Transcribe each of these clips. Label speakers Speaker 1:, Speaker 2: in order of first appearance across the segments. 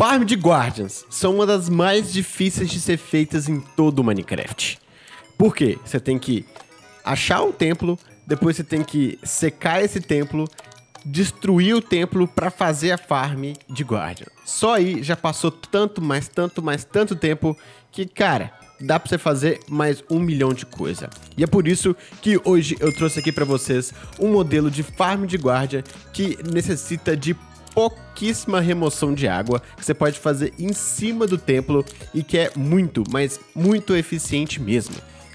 Speaker 1: farm de Guardians são uma das mais difíceis de ser feitas em todo o Minecraft. Por quê? Você tem que achar um templo, depois você tem que secar esse templo, destruir o templo para fazer a farm de Guardian. Só aí já passou tanto, mais tanto, mais tanto tempo que, cara, dá para você fazer mais um milhão de coisa. E é por isso que hoje eu trouxe aqui para vocês um modelo de farm de guarda que necessita de pouquíssima remoção de água que você pode fazer em cima do templo e que é muito, mas muito eficiente mesmo.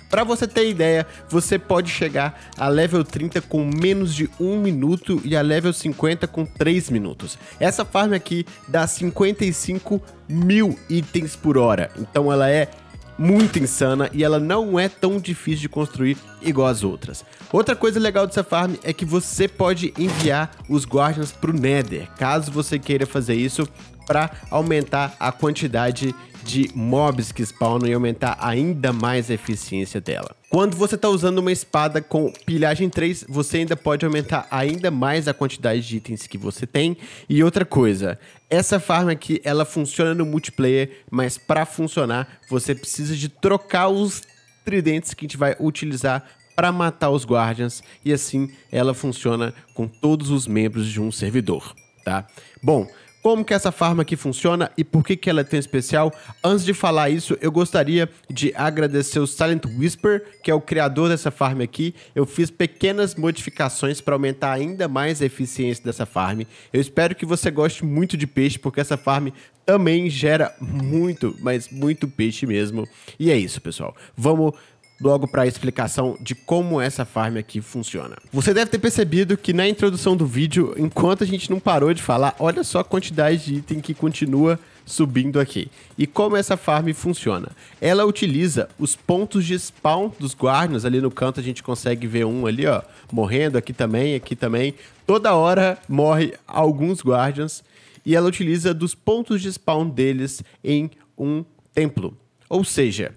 Speaker 1: Para você ter ideia, você pode chegar a level 30 com menos de 1 minuto e a level 50 com 3 minutos. Essa farm aqui dá 55 mil itens por hora, então ela é muito insana e ela não é tão difícil de construir igual as outras. Outra coisa legal dessa farm é que você pode enviar os Guardians para o Nether, caso você queira fazer isso para aumentar a quantidade de mobs que spawnam e aumentar ainda mais a eficiência dela. Quando você está usando uma espada com pilhagem 3, você ainda pode aumentar ainda mais a quantidade de itens que você tem. E outra coisa, essa farm aqui, ela funciona no multiplayer, mas para funcionar, você precisa de trocar os tridentes que a gente vai utilizar para matar os guardians e assim ela funciona com todos os membros de um servidor, tá? Bom, como que essa farma aqui funciona e por que, que ela é tão especial. Antes de falar isso, eu gostaria de agradecer o Silent Whisper, que é o criador dessa farm aqui. Eu fiz pequenas modificações para aumentar ainda mais a eficiência dessa farm. Eu espero que você goste muito de peixe, porque essa farm também gera muito, mas muito peixe mesmo. E é isso, pessoal. Vamos logo para a explicação de como essa farm aqui funciona. Você deve ter percebido que na introdução do vídeo, enquanto a gente não parou de falar, olha só a quantidade de item que continua subindo aqui. E como essa farm funciona? Ela utiliza os pontos de spawn dos guardians, ali no canto a gente consegue ver um ali, ó, morrendo aqui também, aqui também. Toda hora morre alguns guardians e ela utiliza dos pontos de spawn deles em um templo. Ou seja,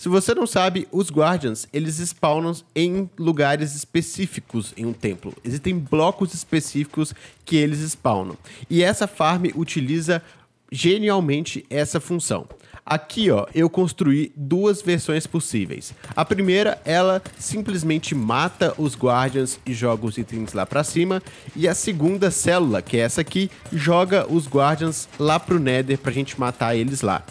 Speaker 1: se você não sabe, os Guardians, eles spawnam em lugares específicos em um templo. Existem blocos específicos que eles spawnam. E essa farm utiliza genialmente essa função. Aqui, ó, eu construí duas versões possíveis. A primeira, ela simplesmente mata os Guardians e joga os itens lá para cima. E a segunda célula, que é essa aqui, joga os Guardians lá pro Nether pra gente matar eles lá.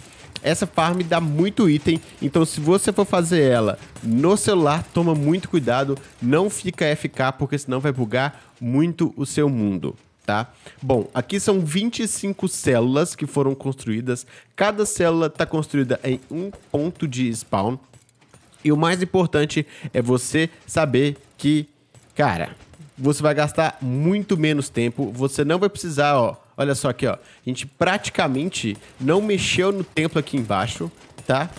Speaker 1: Essa farm dá muito item, então se você for fazer ela no celular, toma muito cuidado, não fica FK, porque senão vai bugar muito o seu mundo. Tá? Bom, aqui são 25 células que foram construídas. Cada célula está construída em um ponto de spawn. E o mais importante é você saber que, cara, você vai gastar muito menos tempo. Você não vai precisar, ó, Olha só aqui, ó. A gente praticamente não mexeu no templo aqui embaixo, tá?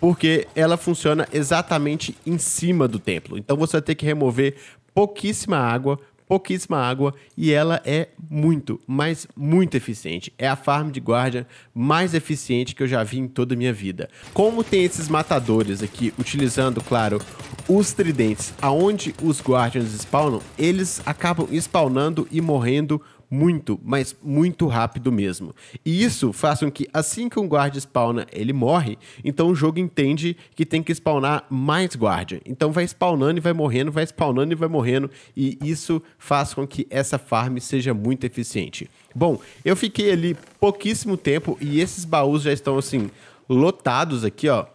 Speaker 1: Porque ela funciona exatamente em cima do templo. Então você vai ter que remover pouquíssima água, pouquíssima água e ela é muito, mas muito eficiente. É a farm de guarda mais eficiente que eu já vi em toda a minha vida. Como tem esses matadores aqui, utilizando, claro, os tridentes, aonde os guardians spawnam, eles acabam spawnando e morrendo muito, mas muito rápido mesmo. E isso faz com que assim que um guarda spawna, ele morre, então o jogo entende que tem que spawnar mais guarda. Então vai spawnando e vai morrendo, vai spawnando e vai morrendo, e isso faz com que essa farm seja muito eficiente. Bom, eu fiquei ali pouquíssimo tempo e esses baús já estão assim lotados aqui, ó.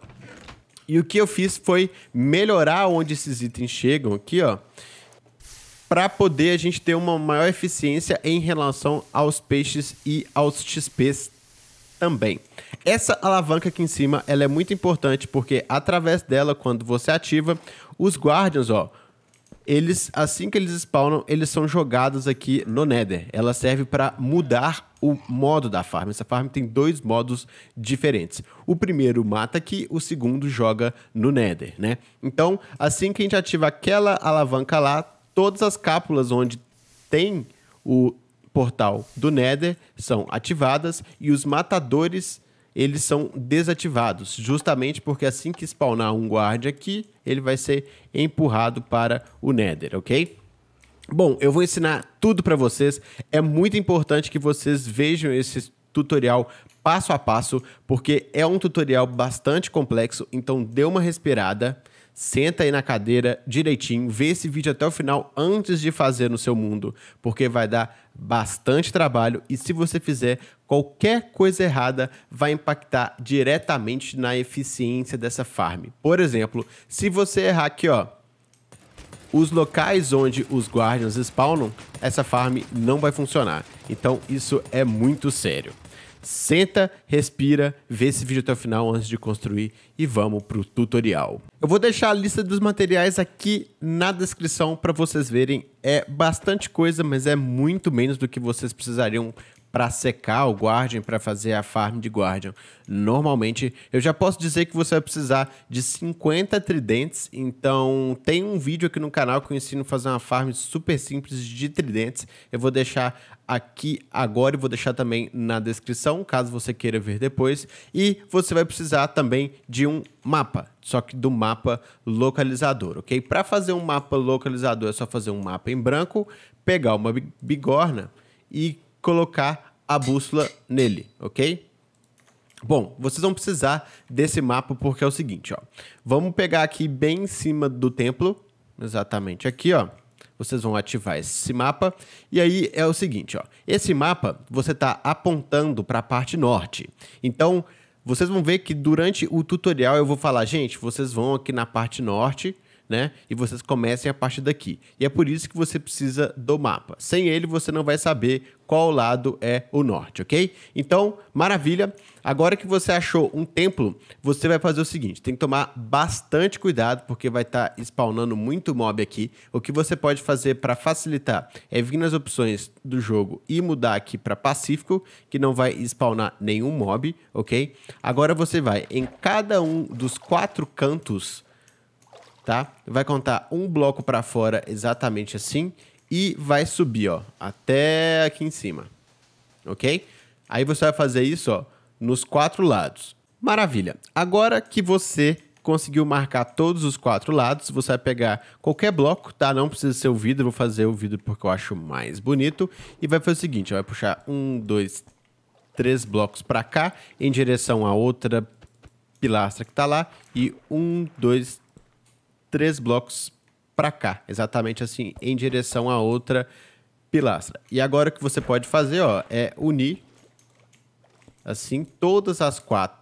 Speaker 1: E o que eu fiz foi melhorar onde esses itens chegam aqui, ó para poder a gente ter uma maior eficiência em relação aos peixes e aos XPs também. Essa alavanca aqui em cima, ela é muito importante porque através dela, quando você ativa, os Guardians, ó, eles assim que eles spawnam, eles são jogados aqui no Nether. Ela serve para mudar o modo da farm. Essa farm tem dois modos diferentes. O primeiro mata aqui, o segundo joga no Nether, né? Então, assim que a gente ativa aquela alavanca lá, todas as cápsulas onde tem o portal do Nether são ativadas e os matadores eles são desativados, justamente porque assim que spawnar um guarda aqui, ele vai ser empurrado para o Nether, ok? Bom, eu vou ensinar tudo para vocês. É muito importante que vocês vejam esse tutorial passo a passo, porque é um tutorial bastante complexo, então dê uma respirada. Senta aí na cadeira direitinho, vê esse vídeo até o final antes de fazer no seu mundo, porque vai dar bastante trabalho e se você fizer qualquer coisa errada, vai impactar diretamente na eficiência dessa farm. Por exemplo, se você errar aqui, ó, os locais onde os guardians spawnam, essa farm não vai funcionar. Então isso é muito sério. Senta, respira, vê esse vídeo até o final antes de construir e vamos para o tutorial. Eu vou deixar a lista dos materiais aqui na descrição para vocês verem. É bastante coisa, mas é muito menos do que vocês precisariam para secar o Guardian para fazer a farm de Guardian. Normalmente, eu já posso dizer que você vai precisar de 50 tridentes, então tem um vídeo aqui no canal que eu ensino a fazer uma farm super simples de tridentes. Eu vou deixar aqui agora e vou deixar também na descrição, caso você queira ver depois. E você vai precisar também de um mapa, só que do mapa localizador, ok? Para fazer um mapa localizador é só fazer um mapa em branco, pegar uma bigorna e colocar a bússola nele, ok? Bom, vocês vão precisar desse mapa porque é o seguinte, ó. Vamos pegar aqui bem em cima do templo, exatamente aqui, ó. Vocês vão ativar esse mapa e aí é o seguinte, ó. Esse mapa você está apontando para a parte norte. Então, vocês vão ver que durante o tutorial eu vou falar, gente, vocês vão aqui na parte norte, né? E vocês comecem a partir daqui. E é por isso que você precisa do mapa. Sem ele, você não vai saber qual lado é o norte, ok? Então, maravilha! Agora que você achou um templo, você vai fazer o seguinte: tem que tomar bastante cuidado, porque vai estar tá spawnando muito mob aqui. O que você pode fazer para facilitar é vir nas opções do jogo e mudar aqui para Pacífico, que não vai spawnar nenhum mob, ok? Agora você vai em cada um dos quatro cantos tá? Vai contar um bloco para fora exatamente assim e vai subir, ó, até aqui em cima. OK? Aí você vai fazer isso, ó, nos quatro lados. Maravilha. Agora que você conseguiu marcar todos os quatro lados, você vai pegar qualquer bloco, tá? Não precisa ser o vidro, vou fazer o vidro porque eu acho mais bonito. E vai fazer o seguinte, vai puxar um, dois, três blocos para cá, em direção à outra pilastra que tá lá. E um, dois, três blocos para cá, exatamente assim, em direção à outra pilastra. E agora o que você pode fazer, ó, é unir assim todas as quatro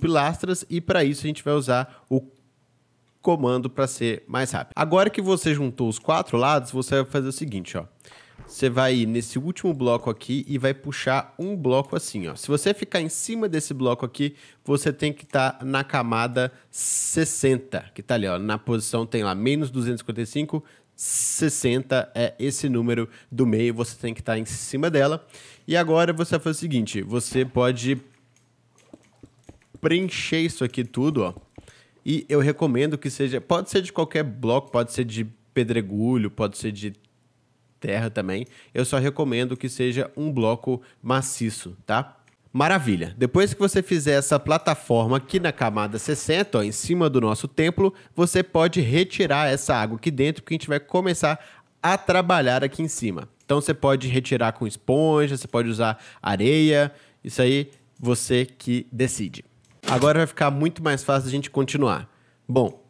Speaker 1: pilastras e para isso a gente vai usar o comando para ser mais rápido. Agora que você juntou os quatro lados, você vai fazer o seguinte, ó você vai ir nesse último bloco aqui e vai puxar um bloco assim, ó. Se você ficar em cima desse bloco aqui, você tem que estar tá na camada 60, que tá ali, ó. Na posição tem lá menos 255, 60 é esse número do meio, você tem que estar tá em cima dela. E agora você vai fazer o seguinte, você pode preencher isso aqui tudo, ó. E eu recomendo que seja, pode ser de qualquer bloco, pode ser de pedregulho, pode ser de terra também. Eu só recomendo que seja um bloco maciço, tá? Maravilha! Depois que você fizer essa plataforma aqui na camada 60, ó, em cima do nosso templo, você pode retirar essa água aqui dentro que a gente vai começar a trabalhar aqui em cima. Então você pode retirar com esponja, você pode usar areia, isso aí você que decide. Agora vai ficar muito mais fácil a gente continuar. Bom,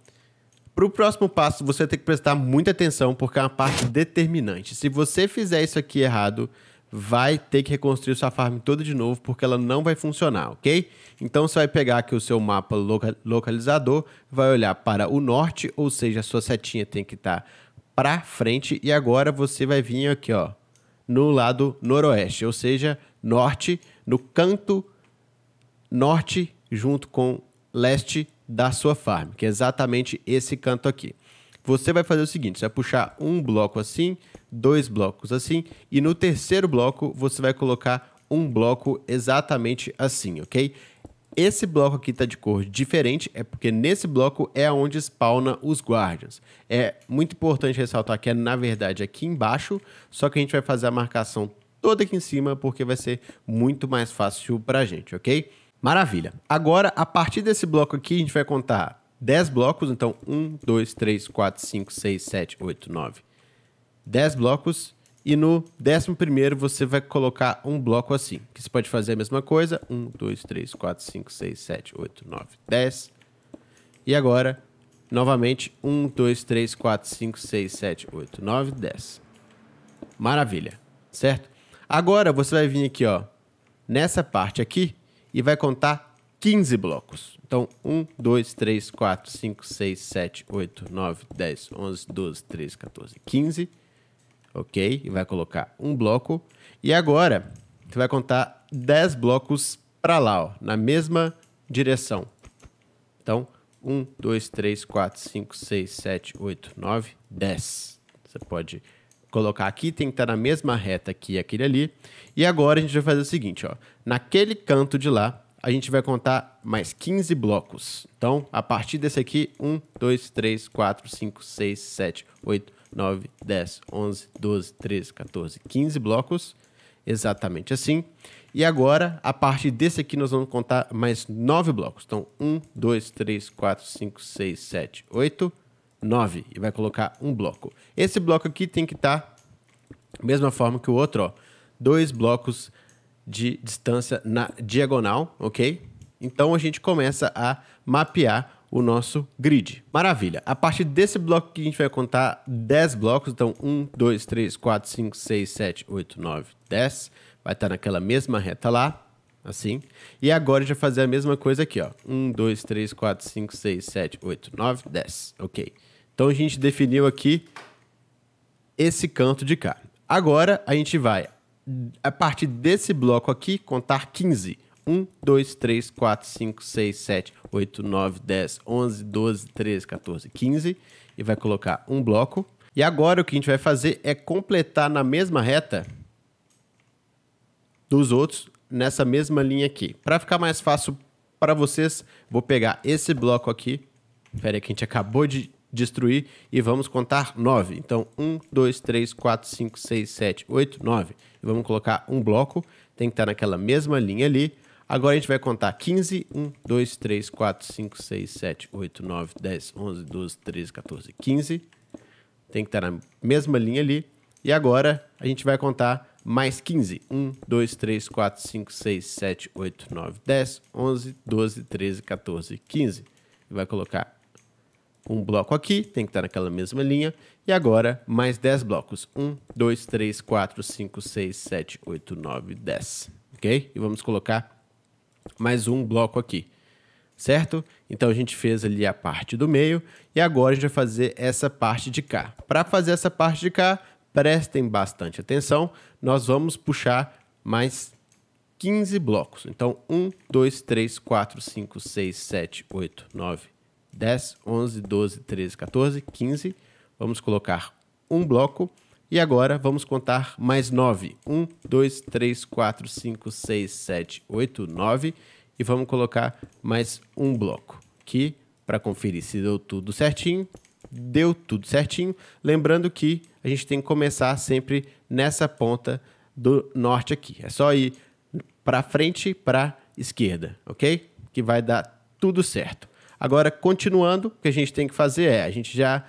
Speaker 1: para o próximo passo, você tem que prestar muita atenção, porque é uma parte determinante. Se você fizer isso aqui errado, vai ter que reconstruir sua farm toda de novo, porque ela não vai funcionar, ok? Então você vai pegar aqui o seu mapa localizador, vai olhar para o norte, ou seja, a sua setinha tem que estar tá para frente, e agora você vai vir aqui, ó, no lado noroeste, ou seja, norte, no canto norte junto com leste da sua farm, que é exatamente esse canto aqui. Você vai fazer o seguinte, você vai puxar um bloco assim, dois blocos assim, e no terceiro bloco você vai colocar um bloco exatamente assim, ok? Esse bloco aqui está de cor diferente, é porque nesse bloco é onde spawna os guardians. É muito importante ressaltar que é, na verdade, aqui embaixo, só que a gente vai fazer a marcação toda aqui em cima, porque vai ser muito mais fácil para a gente, ok? Maravilha. Agora, a partir desse bloco aqui, a gente vai contar 10 blocos. Então, 1, 2, 3, 4, 5, 6, 7, 8, 9. 10 blocos. E no 11 você vai colocar um bloco assim. Que você pode fazer a mesma coisa. 1, 2, 3, 4, 5, 6, 7, 8, 9, 10. E agora, novamente, 1, 2, 3, 4, 5, 6, 7, 8, 9, 10. Maravilha, certo? Agora, você vai vir aqui, ó. Nessa parte aqui, e vai contar 15 blocos. Então, 1, 2, 3, 4, 5, 6, 7, 8, 9, 10, 11, 12, 13, 14, 15. Ok? E vai colocar um bloco. E agora, você vai contar 10 blocos para lá, ó, na mesma direção. Então, 1, 2, 3, 4, 5, 6, 7, 8, 9, 10. Você pode colocar aqui tem que estar tá na mesma reta que aquele ali. E agora a gente vai fazer o seguinte, ó. Naquele canto de lá, a gente vai contar mais 15 blocos. Então, a partir desse aqui, 1, 2, 3, 4, 5, 6, 7, 8, 9, 10, 11, 12, 13, 14, 15 blocos. Exatamente assim. E agora, a partir desse aqui, nós vamos contar mais 9 blocos. Então, 1, 2, 3, 4, 5, 6, 7, 8, 9. 9 e vai colocar um bloco. Esse bloco aqui tem que estar tá, mesma forma que o outro, ó, dois blocos de distância na diagonal, ok? Então a gente começa a mapear o nosso grid. Maravilha! A partir desse bloco que a gente vai contar 10 blocos, então 1, 2, 3, 4, 5, 6, 7, 8, 9, 10, vai estar tá naquela mesma reta lá assim. E agora a gente vai fazer a mesma coisa aqui, ó. 1, 2, 3, 4, 5, 6, 7, 8, 9, 10. Ok. Então a gente definiu aqui esse canto de cá. Agora a gente vai, a partir desse bloco aqui, contar 15. 1, 2, 3, 4, 5, 6, 7, 8, 9, 10, 11, 12, 13, 14, 15. E vai colocar um bloco. E agora o que a gente vai fazer é completar na mesma reta dos outros nessa mesma linha aqui. Para ficar mais fácil para vocês, vou pegar esse bloco aqui. Peraí, que a gente acabou de destruir e vamos contar 9. Então, 1, 2, 3, 4, 5, 6, 7, 8, 9. vamos colocar um bloco, tem que estar tá naquela mesma linha ali. Agora a gente vai contar 15, 1, 2, 3, 4, 5, 6, 7, 8, 9, 10, 11, 12, 13, 14, 15. Tem que estar tá na mesma linha ali. E agora a gente vai contar mais 15. 1, 2, 3, 4, 5, 6, 7, 8, 9, 10, 11, 12, 13, 14, 15. vai colocar um bloco aqui, tem que estar naquela mesma linha. E agora, mais 10 blocos. 1, 2, 3, 4, 5, 6, 7, 8, 9, 10. Ok? E vamos colocar mais um bloco aqui. Certo? Então a gente fez ali a parte do meio e agora a gente vai fazer essa parte de cá. Para fazer essa parte de cá, prestem bastante atenção. Nós vamos puxar mais 15 blocos. Então, 1, 2, 3, 4, 5, 6, 7, 8, 9, 10, 11, 12, 13, 14, 15. Vamos colocar um bloco. E agora vamos contar mais 9. 1, 2, 3, 4, 5, 6, 7, 8, 9. E vamos colocar mais um bloco. Que para conferir se deu tudo certinho. Deu tudo certinho. Lembrando que gente tem que começar sempre nessa ponta do norte aqui. É só ir para frente, para esquerda, ok? Que vai dar tudo certo. Agora, continuando, o que a gente tem que fazer é, a gente já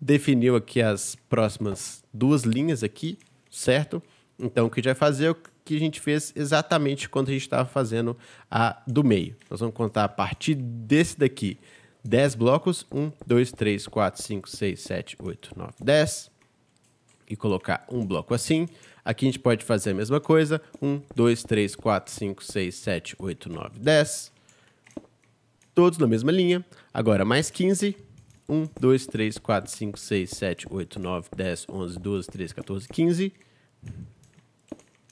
Speaker 1: definiu aqui as próximas duas linhas aqui, certo? Então, o que a gente vai fazer é o que a gente fez exatamente quando a gente estava fazendo a do meio. Nós vamos contar a partir desse daqui. 10 blocos, 1, 2, 3, 4, 5, 6, 7, 8, 9, 10 e colocar um bloco assim. Aqui a gente pode fazer a mesma coisa. 1, 2, 3, 4, 5, 6, 7, 8, 9, 10. Todos na mesma linha. Agora mais 15. 1, 2, 3, 4, 5, 6, 7, 8, 9, 10, 11, 12, 13, 14, 15.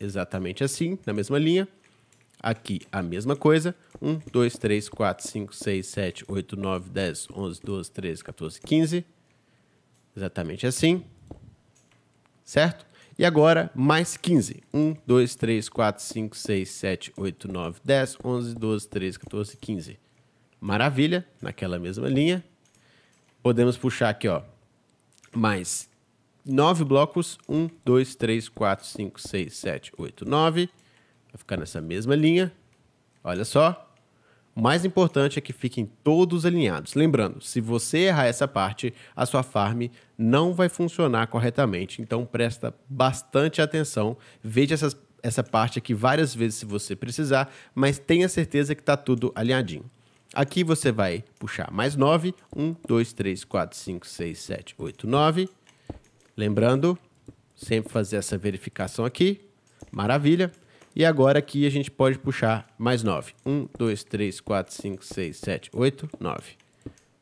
Speaker 1: Exatamente assim, na mesma linha. Aqui a mesma coisa. 1, 2, 3, 4, 5, 6, 7, 8, 9, 10, 11, 12, 13, 14, 15. Exatamente assim certo? E agora, mais 15. 1, 2, 3, 4, 5, 6, 7, 8, 9, 10, 11, 12, 13, 14, 15. Maravilha, naquela mesma linha. Podemos puxar aqui, ó, mais 9 blocos. 1, 2, 3, 4, 5, 6, 7, 8, 9. Vai ficar nessa mesma linha. Olha só. O mais importante é que fiquem todos alinhados. Lembrando, se você errar essa parte, a sua farm não vai funcionar corretamente. Então presta bastante atenção, veja essas, essa parte aqui várias vezes se você precisar, mas tenha certeza que está tudo alinhadinho. Aqui você vai puxar mais 9, 1, 2, 3, 4, 5, 6, 7, 8, 9. Lembrando, sempre fazer essa verificação aqui. Maravilha. E agora aqui a gente pode puxar mais 9. 1, 2, 3, 4, 5, 6, 7, 8, 9.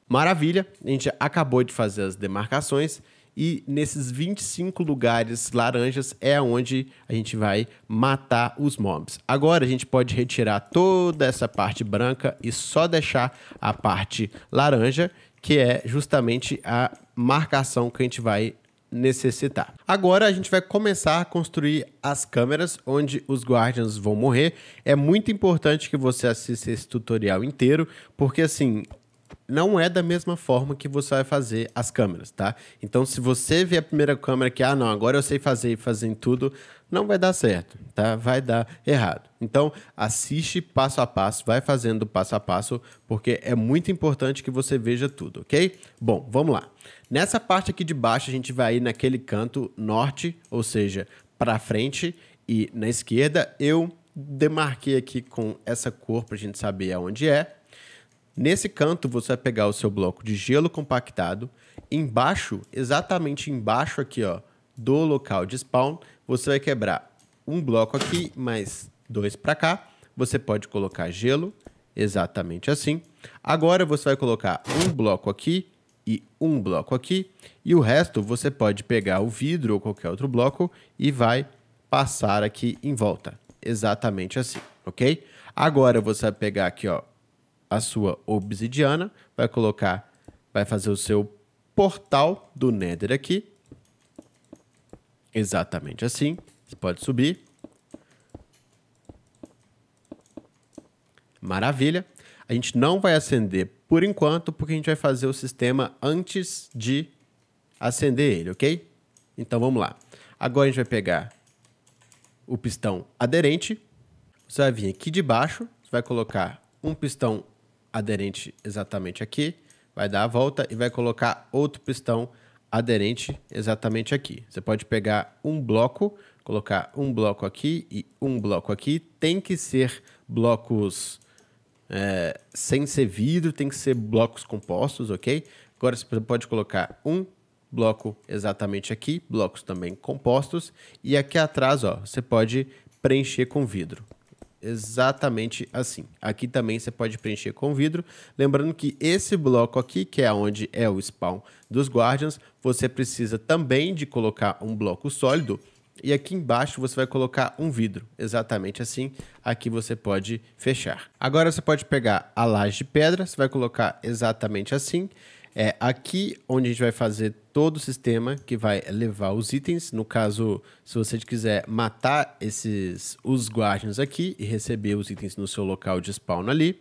Speaker 1: Maravilha, a gente acabou de fazer as demarcações e nesses 25 lugares laranjas é onde a gente vai matar os mobs. Agora a gente pode retirar toda essa parte branca e só deixar a parte laranja, que é justamente a marcação que a gente vai necessitar. Agora a gente vai começar a construir as câmeras onde os Guardians vão morrer. É muito importante que você assista esse tutorial inteiro, porque assim, não é da mesma forma que você vai fazer as câmeras, tá? Então, se você vê a primeira câmera que, ah, não, agora eu sei fazer e fazer em tudo, não vai dar certo, tá? Vai dar errado. Então, assiste passo a passo, vai fazendo passo a passo, porque é muito importante que você veja tudo, ok? Bom, vamos lá. Nessa parte aqui de baixo, a gente vai ir naquele canto norte, ou seja, para frente, e na esquerda eu demarquei aqui com essa cor para a gente saber aonde é. Nesse canto, você vai pegar o seu bloco de gelo compactado. Embaixo, exatamente embaixo aqui, ó, do local de spawn, você vai quebrar um bloco aqui, mais dois para cá. Você pode colocar gelo, exatamente assim. Agora você vai colocar um bloco aqui e um bloco aqui. E o resto você pode pegar o vidro ou qualquer outro bloco e vai passar aqui em volta. Exatamente assim, ok? Agora você vai pegar aqui ó, a sua obsidiana, vai colocar, vai fazer o seu portal do Nether aqui Exatamente assim. Você pode subir. Maravilha. A gente não vai acender por enquanto, porque a gente vai fazer o sistema antes de acender ele, ok? Então vamos lá. Agora a gente vai pegar o pistão aderente. Você vai vir aqui de baixo, você vai colocar um pistão aderente exatamente aqui, vai dar a volta e vai colocar outro pistão aderente aderente exatamente aqui. Você pode pegar um bloco, colocar um bloco aqui e um bloco aqui. Tem que ser blocos é, sem ser vidro, tem que ser blocos compostos, ok? Agora você pode colocar um bloco exatamente aqui, blocos também compostos. E aqui atrás, ó, você pode preencher com vidro exatamente assim. Aqui também você pode preencher com vidro. Lembrando que esse bloco aqui, que é onde é o spawn dos Guardians, você precisa também de colocar um bloco sólido. E aqui embaixo você vai colocar um vidro, exatamente assim. Aqui você pode fechar. Agora você pode pegar a laje de pedra, você vai colocar exatamente assim. É aqui onde a gente vai fazer todo o sistema que vai levar os itens. No caso, se você quiser matar esses os guardians aqui e receber os itens no seu local de spawn ali.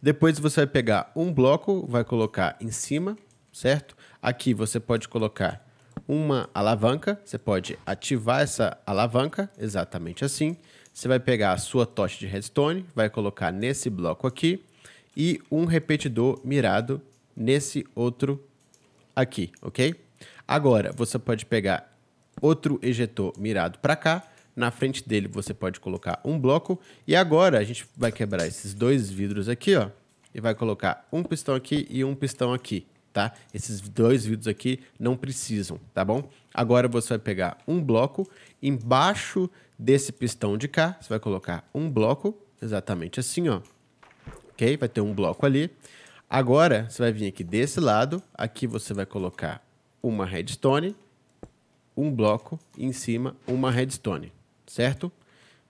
Speaker 1: Depois você vai pegar um bloco, vai colocar em cima, certo? Aqui você pode colocar uma alavanca, você pode ativar essa alavanca, exatamente assim. Você vai pegar a sua tocha de redstone, vai colocar nesse bloco aqui e um repetidor mirado nesse outro aqui, ok? Agora, você pode pegar outro ejetor mirado para cá, na frente dele você pode colocar um bloco, e agora a gente vai quebrar esses dois vidros aqui, ó, e vai colocar um pistão aqui e um pistão aqui, tá? Esses dois vidros aqui não precisam, tá bom? Agora você vai pegar um bloco, embaixo desse pistão de cá, você vai colocar um bloco, exatamente assim, ó, ok? Vai ter um bloco ali. Agora, você vai vir aqui desse lado, aqui você vai colocar uma redstone, um bloco e em cima uma redstone, certo?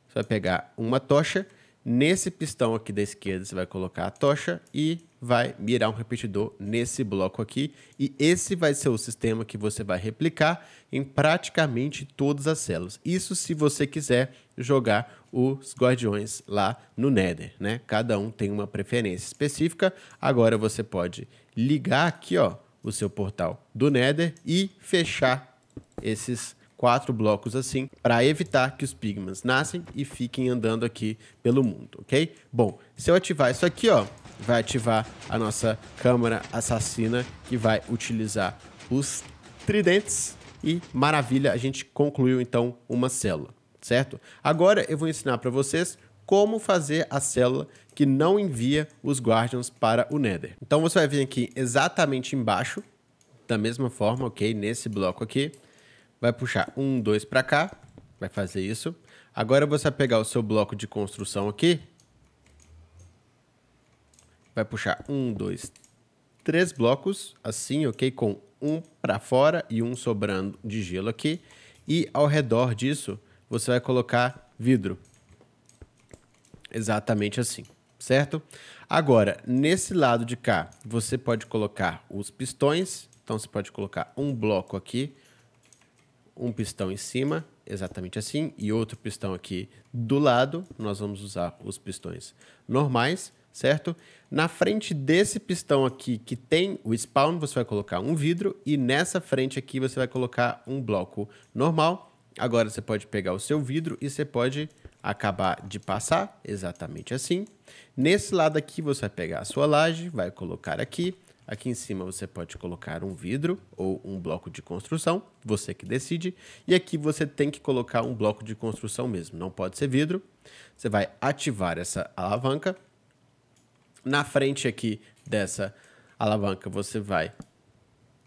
Speaker 1: Você vai pegar uma tocha, nesse pistão aqui da esquerda você vai colocar a tocha e vai mirar um repetidor nesse bloco aqui e esse vai ser o sistema que você vai replicar em praticamente todas as células. Isso se você quiser jogar os guardiões lá no Nether, né? Cada um tem uma preferência específica. Agora você pode ligar aqui, ó, o seu portal do Nether e fechar esses quatro blocos assim, para evitar que os pigmas nascem e fiquem andando aqui pelo mundo, ok? Bom, se eu ativar isso aqui, ó, vai ativar a nossa câmara assassina, que vai utilizar os tridentes. E maravilha, a gente concluiu então uma célula, certo? Agora eu vou ensinar para vocês como fazer a célula que não envia os Guardians para o Nether. Então você vai vir aqui exatamente embaixo, da mesma forma, ok? Nesse bloco aqui vai puxar um, dois para cá, vai fazer isso. Agora você vai pegar o seu bloco de construção aqui, vai puxar um, dois, três blocos, assim, ok? Com um para fora e um sobrando de gelo aqui. E ao redor disso, você vai colocar vidro. Exatamente assim, certo? Agora, nesse lado de cá, você pode colocar os pistões. Então, você pode colocar um bloco aqui, um pistão em cima, exatamente assim, e outro pistão aqui do lado, nós vamos usar os pistões normais, certo? Na frente desse pistão aqui que tem o spawn, você vai colocar um vidro, e nessa frente aqui você vai colocar um bloco normal. Agora você pode pegar o seu vidro e você pode acabar de passar, exatamente assim. Nesse lado aqui você vai pegar a sua laje, vai colocar aqui, Aqui em cima você pode colocar um vidro ou um bloco de construção, você que decide. E aqui você tem que colocar um bloco de construção mesmo, não pode ser vidro. Você vai ativar essa alavanca. Na frente aqui dessa alavanca você vai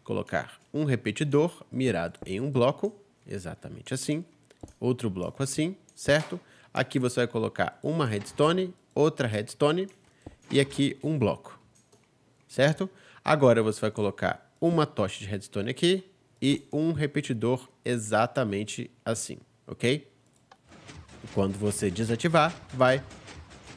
Speaker 1: colocar um repetidor mirado em um bloco, exatamente assim. Outro bloco assim, certo? Aqui você vai colocar uma redstone, outra redstone e aqui um bloco, certo? Agora você vai colocar uma tocha de redstone aqui e um repetidor exatamente assim, ok? Quando você desativar, vai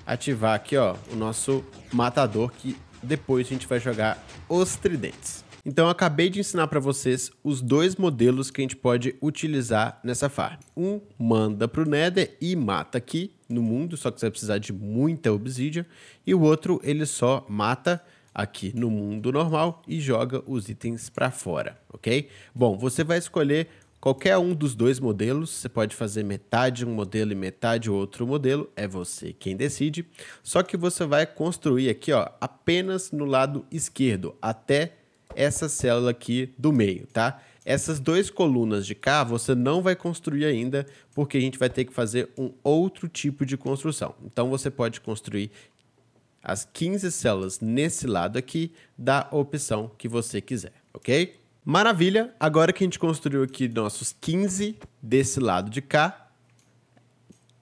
Speaker 1: ativar aqui ó, o nosso matador que depois a gente vai jogar os tridentes. Então eu acabei de ensinar para vocês os dois modelos que a gente pode utilizar nessa farm. Um manda para o Nether e mata aqui no mundo, só que você vai precisar de muita obsidian. E o outro ele só mata aqui no mundo normal e joga os itens para fora, ok? Bom, você vai escolher qualquer um dos dois modelos, você pode fazer metade um modelo e metade outro modelo, é você quem decide. Só que você vai construir aqui, ó, apenas no lado esquerdo, até essa célula aqui do meio, tá? Essas duas colunas de cá você não vai construir ainda, porque a gente vai ter que fazer um outro tipo de construção. Então você pode construir as 15 células nesse lado aqui da opção que você quiser, ok? Maravilha! Agora que a gente construiu aqui nossos 15 desse lado de cá,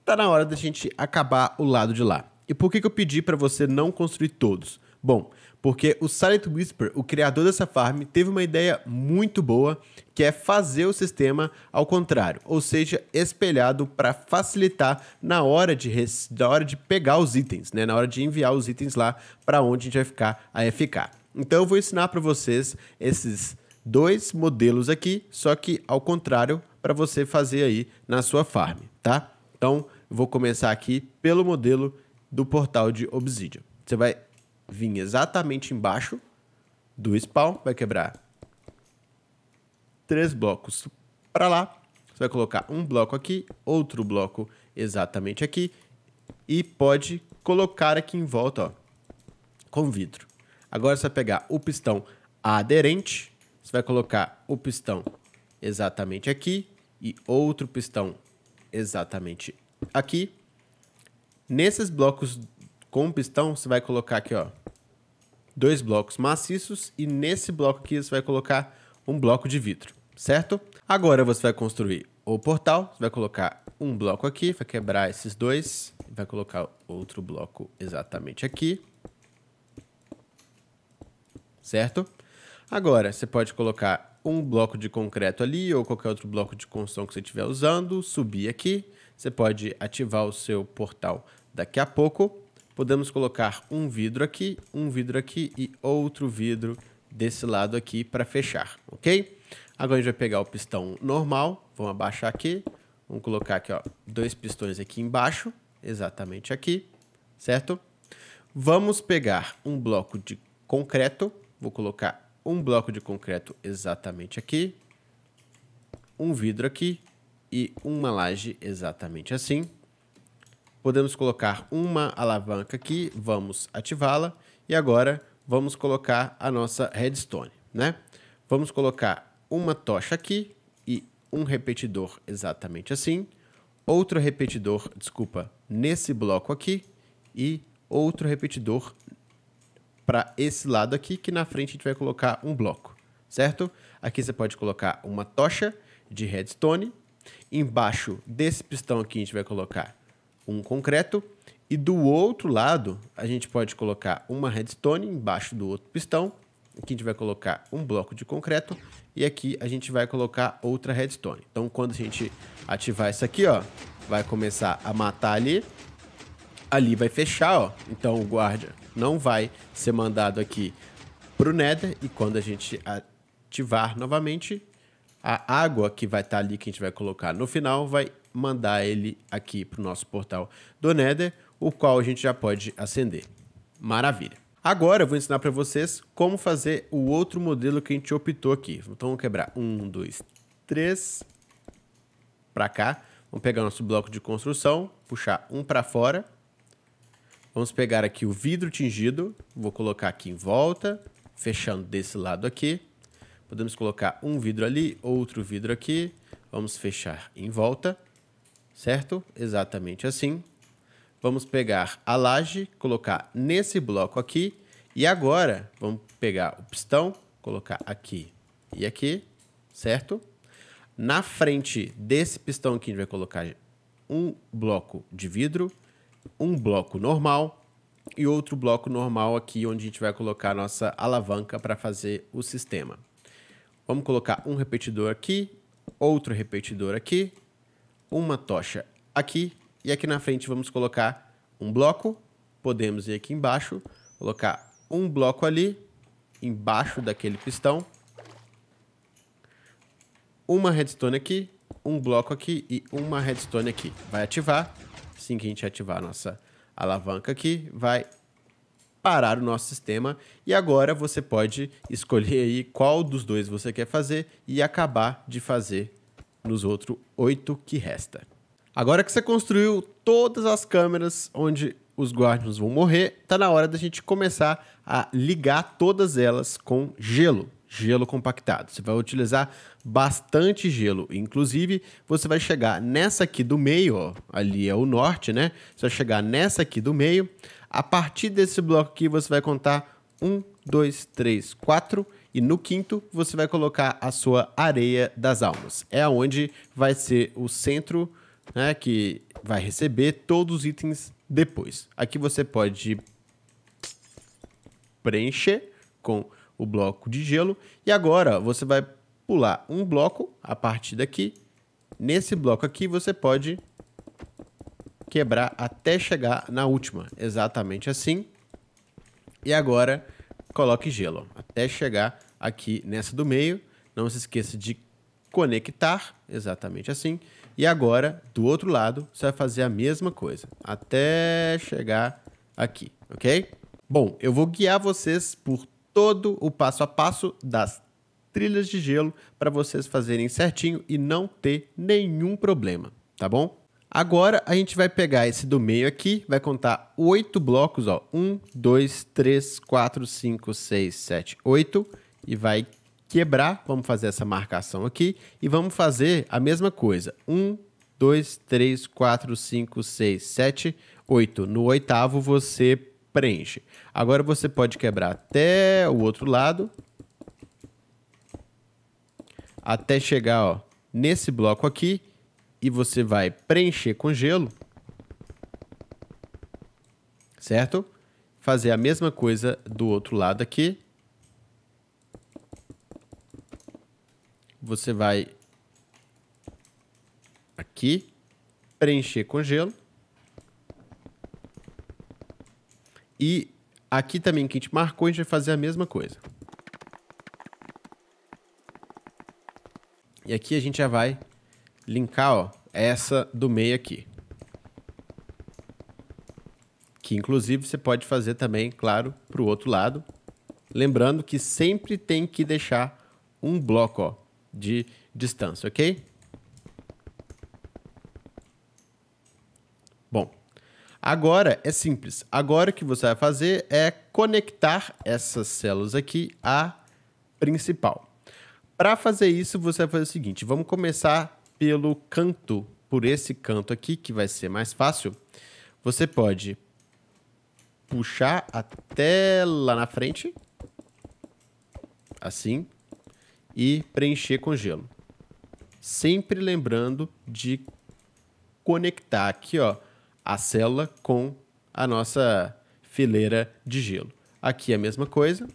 Speaker 1: tá na hora da gente acabar o lado de lá. E por que, que eu pedi para você não construir todos? Bom, porque o Silent Whisper, o criador dessa farm, teve uma ideia muito boa, que é fazer o sistema ao contrário, ou seja, espelhado para facilitar na hora de na hora de pegar os itens, né, na hora de enviar os itens lá para onde a gente vai ficar a FK. Então eu vou ensinar para vocês esses dois modelos aqui, só que ao contrário para você fazer aí na sua farm, tá? Então, eu vou começar aqui pelo modelo do portal de Obsidian. Você vai vinha exatamente embaixo do spawn, vai quebrar três blocos para lá. Você vai colocar um bloco aqui, outro bloco exatamente aqui e pode colocar aqui em volta, ó, com vidro. Agora você vai pegar o pistão aderente, você vai colocar o pistão exatamente aqui e outro pistão exatamente aqui. Nesses blocos com pistão, você vai colocar aqui, ó, dois blocos maciços e nesse bloco aqui você vai colocar um bloco de vidro, certo? Agora você vai construir o portal, você vai colocar um bloco aqui, vai quebrar esses dois, vai colocar outro bloco exatamente aqui, certo? Agora, você pode colocar um bloco de concreto ali ou qualquer outro bloco de construção que você estiver usando, subir aqui, você pode ativar o seu portal daqui a pouco podemos colocar um vidro aqui, um vidro aqui e outro vidro desse lado aqui para fechar, ok? Agora a gente vai pegar o pistão normal, vamos abaixar aqui, vamos colocar aqui, ó, dois pistões aqui embaixo, exatamente aqui, certo? Vamos pegar um bloco de concreto, vou colocar um bloco de concreto exatamente aqui, um vidro aqui e uma laje exatamente assim, podemos colocar uma alavanca aqui, vamos ativá-la e agora vamos colocar a nossa redstone, né? Vamos colocar uma tocha aqui e um repetidor exatamente assim, outro repetidor, desculpa, nesse bloco aqui e outro repetidor para esse lado aqui, que na frente a gente vai colocar um bloco, certo? Aqui você pode colocar uma tocha de redstone, embaixo desse pistão aqui a gente vai colocar um concreto. E do outro lado, a gente pode colocar uma redstone embaixo do outro pistão. Aqui a gente vai colocar um bloco de concreto. E aqui a gente vai colocar outra redstone. Então, quando a gente ativar isso aqui, ó, vai começar a matar ali. Ali vai fechar, ó. Então, o guarda não vai ser mandado aqui pro Nether. E quando a gente ativar novamente, a água que vai estar tá ali, que a gente vai colocar no final, vai mandar ele aqui para o nosso portal do Nether, o qual a gente já pode acender. Maravilha! Agora eu vou ensinar para vocês como fazer o outro modelo que a gente optou aqui. Então vamos quebrar um, dois, três para cá. Vamos pegar nosso bloco de construção, puxar um para fora. Vamos pegar aqui o vidro tingido, vou colocar aqui em volta, fechando desse lado aqui. Podemos colocar um vidro ali, outro vidro aqui. Vamos fechar em volta certo? Exatamente assim. Vamos pegar a laje, colocar nesse bloco aqui. E agora, vamos pegar o pistão, colocar aqui e aqui, certo? Na frente desse pistão aqui, a gente vai colocar um bloco de vidro, um bloco normal e outro bloco normal aqui, onde a gente vai colocar a nossa alavanca para fazer o sistema. Vamos colocar um repetidor aqui, outro repetidor aqui uma tocha aqui e aqui na frente vamos colocar um bloco. Podemos ir aqui embaixo, colocar um bloco ali, embaixo daquele pistão. Uma redstone aqui, um bloco aqui e uma redstone aqui. Vai ativar. Assim que a gente ativar a nossa alavanca aqui, vai parar o nosso sistema. E agora você pode escolher aí qual dos dois você quer fazer e acabar de fazer nos outros oito que resta. Agora que você construiu todas as câmeras onde os guardas vão morrer, tá na hora da gente começar a ligar todas elas com gelo, gelo compactado. Você vai utilizar bastante gelo, inclusive você vai chegar nessa aqui do meio, ó, ali é o norte, né? Você vai chegar nessa aqui do meio. A partir desse bloco aqui você vai contar um, dois, três, quatro e no quinto, você vai colocar a sua areia das almas. É onde vai ser o centro né, que vai receber todos os itens depois. Aqui você pode preencher com o bloco de gelo. E agora você vai pular um bloco a partir daqui. Nesse bloco aqui você pode quebrar até chegar na última. Exatamente assim. E agora coloque gelo até chegar aqui nessa do meio. Não se esqueça de conectar, exatamente assim. E agora, do outro lado, você vai fazer a mesma coisa até chegar aqui, ok? Bom, eu vou guiar vocês por todo o passo a passo das trilhas de gelo para vocês fazerem certinho e não ter nenhum problema, tá bom? Agora a gente vai pegar esse do meio aqui, vai contar oito blocos, ó. Um, dois, três, quatro, cinco, seis, sete, oito. E vai quebrar, vamos fazer essa marcação aqui. E vamos fazer a mesma coisa. Um, dois, três, quatro, cinco, seis, sete, oito. No oitavo você preenche. Agora você pode quebrar até o outro lado. Até chegar, ó, nesse bloco aqui e você vai preencher com gelo, certo? Fazer a mesma coisa do outro lado aqui. Você vai aqui, preencher com gelo. E aqui também que a gente marcou, a gente vai fazer a mesma coisa. E aqui a gente já vai linkar, ó, essa do meio aqui. Que inclusive você pode fazer também, claro, para o outro lado. Lembrando que sempre tem que deixar um bloco ó, de distância, ok? Bom, agora é simples. Agora o que você vai fazer é conectar essas células aqui à principal. Para fazer isso, você vai fazer o seguinte: vamos começar pelo canto, por esse canto aqui, que vai ser mais fácil, você pode puxar até lá na frente, assim, e preencher com gelo. Sempre lembrando de conectar aqui, ó, a célula com a nossa fileira de gelo. Aqui a mesma coisa,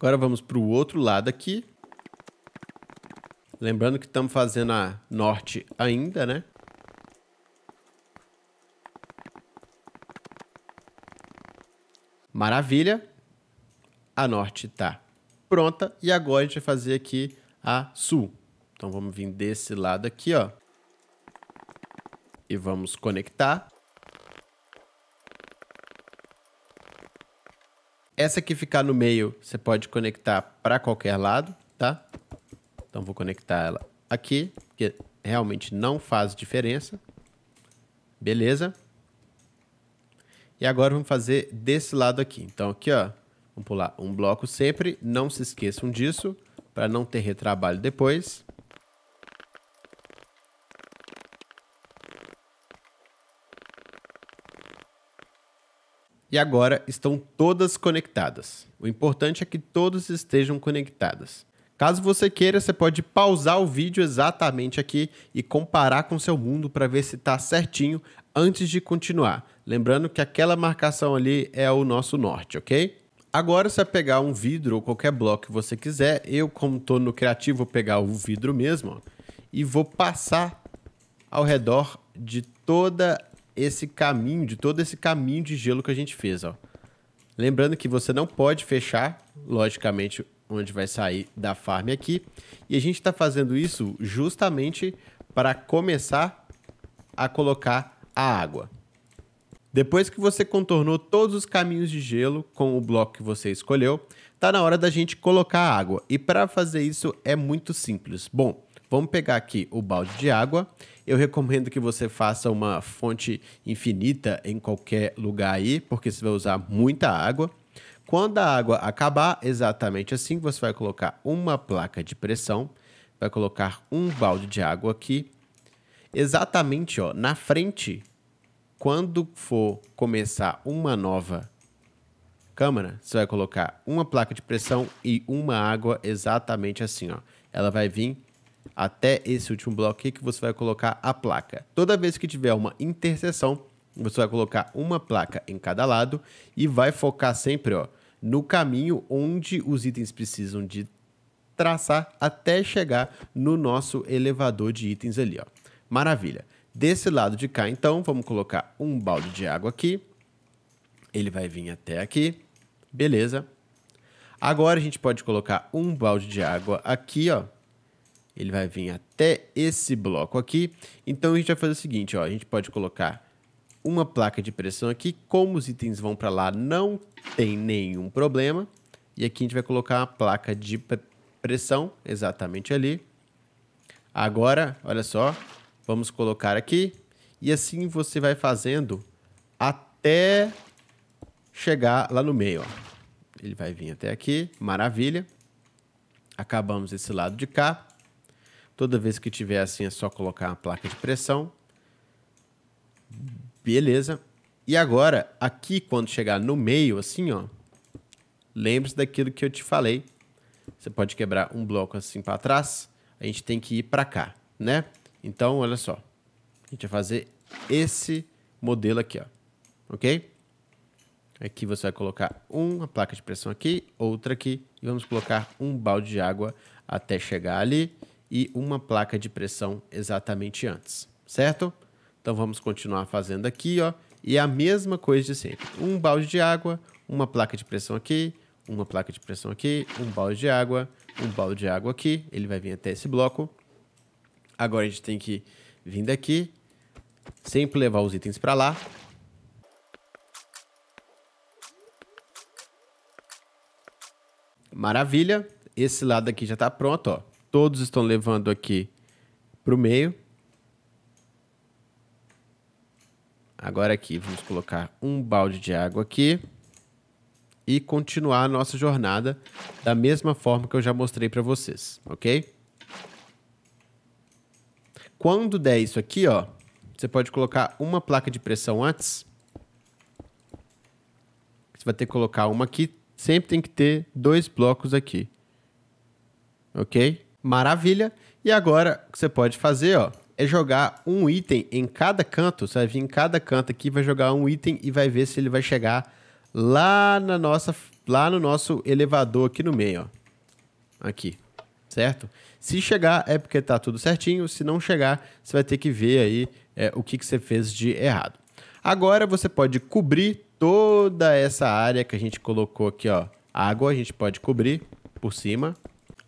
Speaker 1: Agora vamos para o outro lado aqui. Lembrando que estamos fazendo a norte ainda, né? Maravilha. A norte está pronta. E agora a gente vai fazer aqui a sul. Então vamos vir desse lado aqui, ó. E vamos conectar. Essa que ficar no meio, você pode conectar para qualquer lado, tá? Então vou conectar ela aqui, porque realmente não faz diferença. Beleza? E agora vamos fazer desse lado aqui. Então aqui, ó, vamos pular um bloco sempre. Não se esqueçam disso para não ter retrabalho depois. e agora estão todas conectadas. O importante é que todas estejam conectadas. Caso você queira, você pode pausar o vídeo exatamente aqui e comparar com seu mundo para ver se está certinho antes de continuar. Lembrando que aquela marcação ali é o nosso norte, ok? Agora, se pegar um vidro ou qualquer bloco que você quiser, eu, como estou no criativo, vou pegar o vidro mesmo ó, e vou passar ao redor de toda esse caminho, de todo esse caminho de gelo que a gente fez, ó. Lembrando que você não pode fechar, logicamente, onde vai sair da farm aqui. E a gente está fazendo isso justamente para começar a colocar a água. Depois que você contornou todos os caminhos de gelo com o bloco que você escolheu, está na hora da gente colocar a água. E para fazer isso é muito simples. Bom, Vamos pegar aqui o balde de água. Eu recomendo que você faça uma fonte infinita em qualquer lugar aí, porque você vai usar muita água. Quando a água acabar, exatamente assim, você vai colocar uma placa de pressão, vai colocar um balde de água aqui. Exatamente, ó, na frente, quando for começar uma nova câmara, você vai colocar uma placa de pressão e uma água exatamente assim, ó. Ela vai vir até esse último bloco aqui que você vai colocar a placa. Toda vez que tiver uma interseção, você vai colocar uma placa em cada lado e vai focar sempre ó, no caminho onde os itens precisam de traçar até chegar no nosso elevador de itens ali. Ó. Maravilha. Desse lado de cá, então, vamos colocar um balde de água aqui. Ele vai vir até aqui. Beleza. Agora a gente pode colocar um balde de água aqui, ó, ele vai vir até esse bloco aqui. Então a gente vai fazer o seguinte, ó, a gente pode colocar uma placa de pressão aqui. Como os itens vão para lá, não tem nenhum problema. E aqui a gente vai colocar uma placa de pressão exatamente ali. Agora, olha só, vamos colocar aqui. E assim você vai fazendo até chegar lá no meio, ó. Ele vai vir até aqui, maravilha. Acabamos esse lado de cá. Toda vez que tiver assim, é só colocar a placa de pressão. Beleza. E agora, aqui, quando chegar no meio, assim, ó, lembre-se daquilo que eu te falei. Você pode quebrar um bloco assim para trás. A gente tem que ir para cá, né? Então, olha só. A gente vai fazer esse modelo aqui, ó. Ok? Aqui você vai colocar uma placa de pressão aqui, outra aqui. E vamos colocar um balde de água até chegar ali e uma placa de pressão exatamente antes, certo? Então vamos continuar fazendo aqui, ó, e é a mesma coisa de sempre. Um balde de água, uma placa de pressão aqui, uma placa de pressão aqui, um balde de água, um balde de água aqui, ele vai vir até esse bloco. Agora a gente tem que vir daqui, sempre levar os itens para lá. Maravilha, esse lado aqui já está pronto, ó. Todos estão levando aqui para o meio. Agora aqui, vamos colocar um balde de água aqui e continuar a nossa jornada da mesma forma que eu já mostrei para vocês, ok? Quando der isso aqui, ó, você pode colocar uma placa de pressão antes. Você vai ter que colocar uma aqui. Sempre tem que ter dois blocos aqui, ok? Maravilha. E agora o que você pode fazer, ó, é jogar um item em cada canto. Você vai vir em cada canto aqui, vai jogar um item e vai ver se ele vai chegar lá na nossa lá no nosso elevador aqui no meio, ó. Aqui. Certo? Se chegar é porque tá tudo certinho, se não chegar, você vai ter que ver aí é, o que, que você fez de errado. Agora você pode cobrir toda essa área que a gente colocou aqui, ó. Água a gente pode cobrir por cima,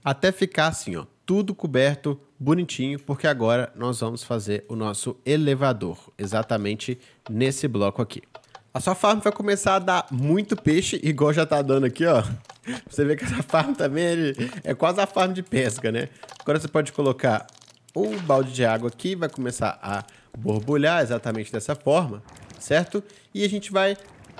Speaker 1: até ficar assim, ó, tudo coberto, bonitinho, porque agora nós vamos fazer o nosso elevador, exatamente nesse bloco aqui. A sua farm vai começar a dar muito peixe, igual já tá dando aqui, ó. Você vê que essa farm também é, é quase a farm de pesca, né? Agora você pode colocar um balde de água aqui, vai começar a borbulhar exatamente dessa forma, certo? E a gente vai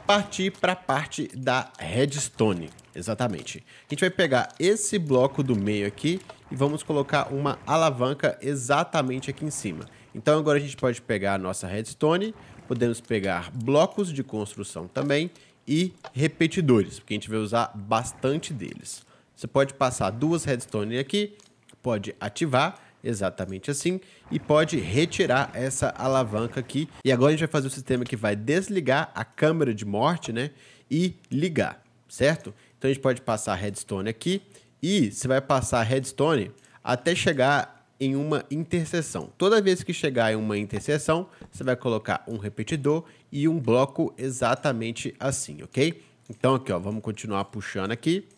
Speaker 1: partir para a parte da redstone. Exatamente. A gente vai pegar esse bloco do meio aqui e vamos colocar uma alavanca exatamente aqui em cima. Então agora a gente pode pegar a nossa redstone, podemos pegar blocos de construção também e repetidores, porque a gente vai usar bastante deles. Você pode passar duas redstone aqui, pode ativar exatamente assim e pode retirar essa alavanca aqui. E agora a gente vai fazer o sistema que vai desligar a câmera de morte, né, e ligar, certo? Então a gente pode passar redstone aqui e você vai passar redstone até chegar em uma interseção. Toda vez que chegar em uma interseção, você vai colocar um repetidor e um bloco exatamente assim, ok? Então aqui, ó, vamos continuar puxando aqui.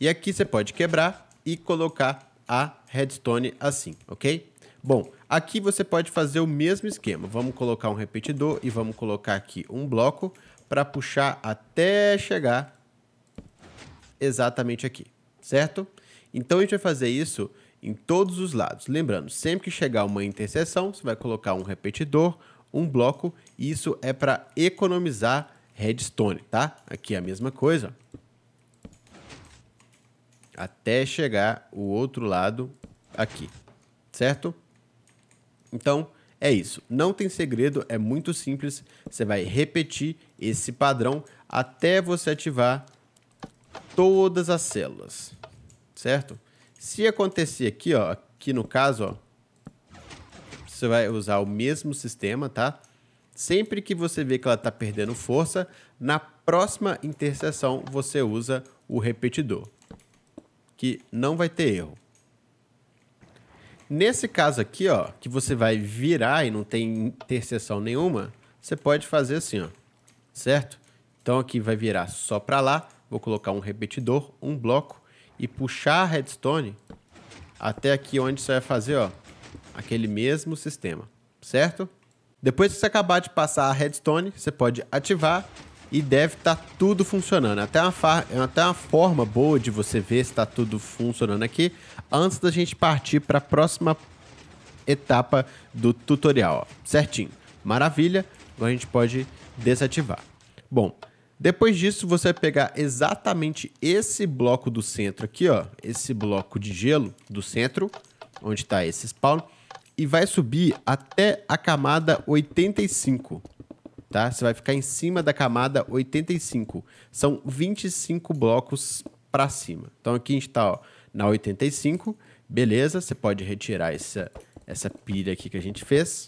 Speaker 1: E aqui você pode quebrar e colocar a redstone assim, ok? Bom, aqui você pode fazer o mesmo esquema. Vamos colocar um repetidor e vamos colocar aqui um bloco para puxar até chegar exatamente aqui, certo? Então, a gente vai fazer isso em todos os lados. Lembrando, sempre que chegar uma interseção, você vai colocar um repetidor, um bloco, e isso é para economizar redstone, tá? Aqui é a mesma coisa. Até chegar o outro lado aqui, certo? Então, é isso. Não tem segredo, é muito simples. Você vai repetir esse padrão até você ativar todas as células, certo? Se acontecer aqui, ó, aqui no caso, ó, você vai usar o mesmo sistema, tá? Sempre que você vê que ela está perdendo força, na próxima interseção você usa o repetidor, que não vai ter erro. Nesse caso aqui, ó, que você vai virar e não tem interseção nenhuma, você pode fazer assim, ó certo? Então aqui vai virar só para lá, vou colocar um repetidor, um bloco e puxar a redstone até aqui onde você vai fazer, ó, aquele mesmo sistema, certo? Depois que você acabar de passar a redstone, você pode ativar e deve estar tá tudo funcionando. Até uma, até uma forma boa de você ver se está tudo funcionando aqui, antes da gente partir para a próxima etapa do tutorial, ó. certinho. Maravilha, agora a gente pode desativar. Bom, depois disso você vai pegar exatamente esse bloco do centro aqui, ó, esse bloco de gelo do centro, onde está esse spawn, e vai subir até a camada 85, tá? Você vai ficar em cima da camada 85. São 25 blocos para cima. Então aqui a gente está na 85, beleza? Você pode retirar essa, essa pilha aqui que a gente fez.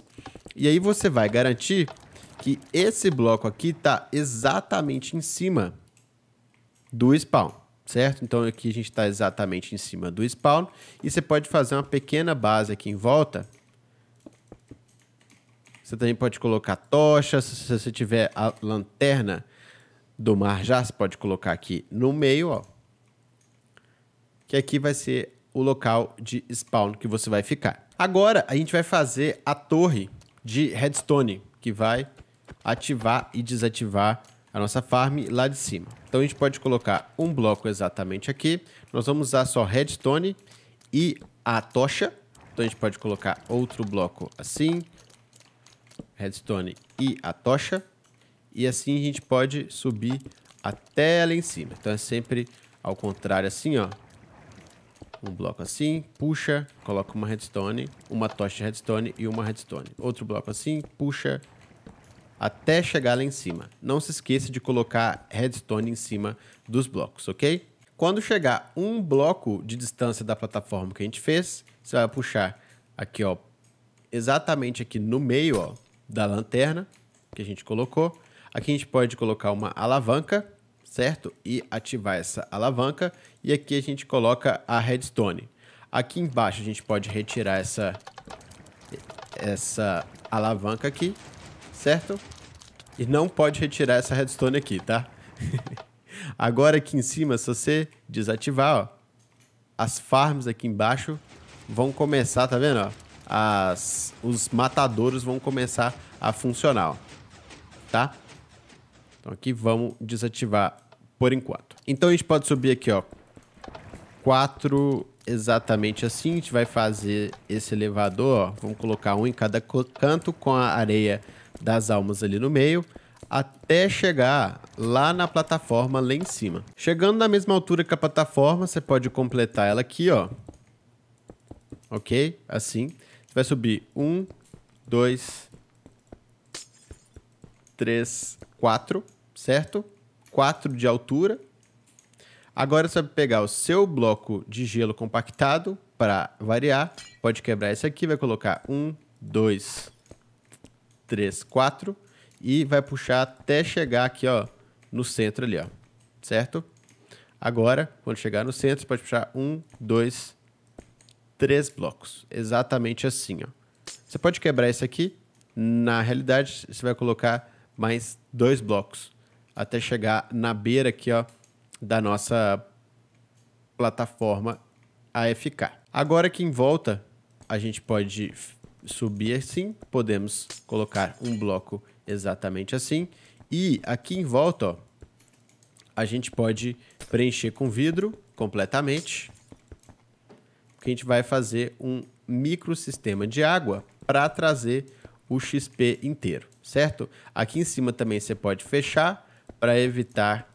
Speaker 1: E aí você vai garantir que esse bloco aqui está exatamente em cima do spawn, certo? Então aqui a gente está exatamente em cima do spawn e você pode fazer uma pequena base aqui em volta. Você também pode colocar tochas, se você tiver a lanterna do mar já, você pode colocar aqui no meio, ó. Que aqui vai ser o local de spawn que você vai ficar. Agora a gente vai fazer a torre de redstone, que vai ativar e desativar a nossa farm lá de cima. Então a gente pode colocar um bloco exatamente aqui. Nós vamos usar só redstone e a tocha. Então a gente pode colocar outro bloco assim. Redstone e a tocha. E assim a gente pode subir até lá em cima. Então é sempre ao contrário assim, ó. Um bloco assim, puxa, coloca uma redstone, uma tocha de redstone e uma redstone. Outro bloco assim, puxa, até chegar lá em cima. Não se esqueça de colocar redstone em cima dos blocos, ok? Quando chegar um bloco de distância da plataforma que a gente fez, você vai puxar aqui, ó, exatamente aqui no meio, ó, da lanterna que a gente colocou. Aqui a gente pode colocar uma alavanca, certo? E ativar essa alavanca. E aqui a gente coloca a redstone. Aqui embaixo a gente pode retirar essa, essa alavanca aqui, certo? E não pode retirar essa redstone aqui, tá? Agora aqui em cima, se você desativar, ó, as farms aqui embaixo vão começar, tá vendo? Ó? As, os matadouros vão começar a funcionar, ó, tá? Então aqui vamos desativar por enquanto. Então a gente pode subir aqui, ó, quatro exatamente assim. A gente vai fazer esse elevador, ó, vamos colocar um em cada canto com a areia das almas ali no meio, até chegar lá na plataforma lá em cima. Chegando na mesma altura que a plataforma, você pode completar ela aqui, ó. Ok? Assim. Você vai subir um, dois, três, quatro, certo? Quatro de altura. Agora você vai pegar o seu bloco de gelo compactado para variar. Pode quebrar esse aqui, vai colocar um, dois, 3, 4 e vai puxar até chegar aqui, ó, no centro ali, ó. Certo? Agora, quando chegar no centro, você pode puxar um, dois, três blocos. Exatamente assim, ó. Você pode quebrar esse aqui. Na realidade, você vai colocar mais dois blocos até chegar na beira aqui, ó, da nossa plataforma AFK. Agora aqui em volta, a gente pode subir assim, podemos colocar um bloco exatamente assim. E aqui em volta, ó, a gente pode preencher com vidro completamente, porque a gente vai fazer um microsistema de água para trazer o XP inteiro, certo? Aqui em cima também você pode fechar para evitar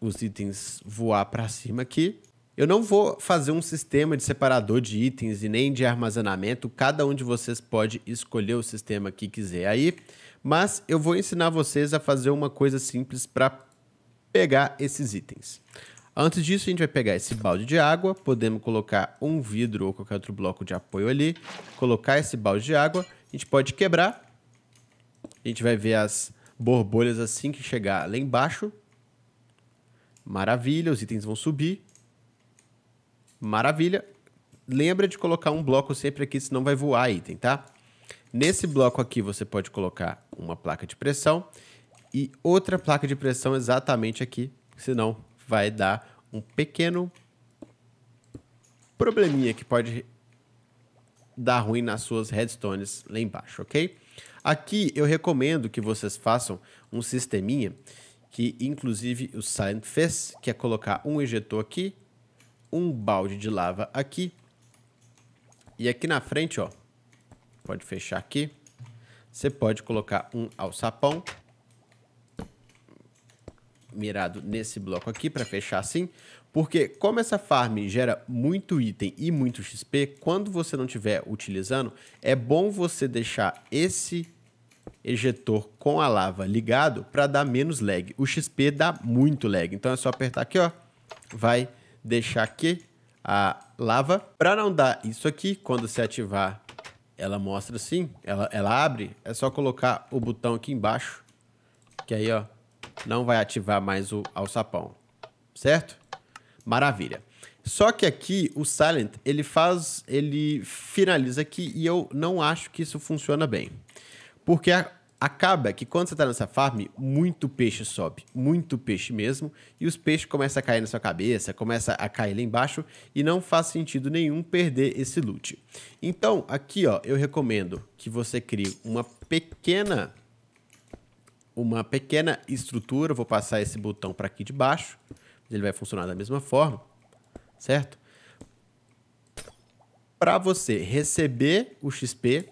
Speaker 1: os itens voar para cima aqui. Eu não vou fazer um sistema de separador de itens e nem de armazenamento, cada um de vocês pode escolher o sistema que quiser aí, mas eu vou ensinar vocês a fazer uma coisa simples para pegar esses itens. Antes disso, a gente vai pegar esse balde de água, podemos colocar um vidro ou qualquer outro bloco de apoio ali, colocar esse balde de água, a gente pode quebrar, a gente vai ver as borbolhas assim que chegar lá embaixo. Maravilha, os itens vão subir. Maravilha. Lembra de colocar um bloco sempre aqui, senão vai voar item, tá? Nesse bloco aqui você pode colocar uma placa de pressão e outra placa de pressão exatamente aqui, senão vai dar um pequeno probleminha que pode dar ruim nas suas redstones lá embaixo, ok? Aqui eu recomendo que vocês façam um sisteminha que inclusive o Silent fez, que é colocar um ejetor aqui, um balde de lava aqui. E aqui na frente, ó, pode fechar aqui. Você pode colocar um alçapão mirado nesse bloco aqui para fechar assim, porque como essa farm gera muito item e muito XP, quando você não estiver utilizando, é bom você deixar esse ejetor com a lava ligado para dar menos lag. O XP dá muito lag, então é só apertar aqui, ó, vai deixar aqui a lava. Para não dar isso aqui, quando se ativar, ela mostra assim, ela, ela abre. É só colocar o botão aqui embaixo, que aí ó, não vai ativar mais o alçapão, certo? Maravilha. Só que aqui o Silent, ele faz, ele finaliza aqui e eu não acho que isso funciona bem. Porque Acaba que quando você está nessa farm, muito peixe sobe, muito peixe mesmo, e os peixes começam a cair na sua cabeça, começa a cair lá embaixo e não faz sentido nenhum perder esse loot. Então, aqui ó, eu recomendo que você crie uma pequena uma pequena estrutura, vou passar esse botão para aqui de baixo, ele vai funcionar da mesma forma, certo? Para você receber o XP,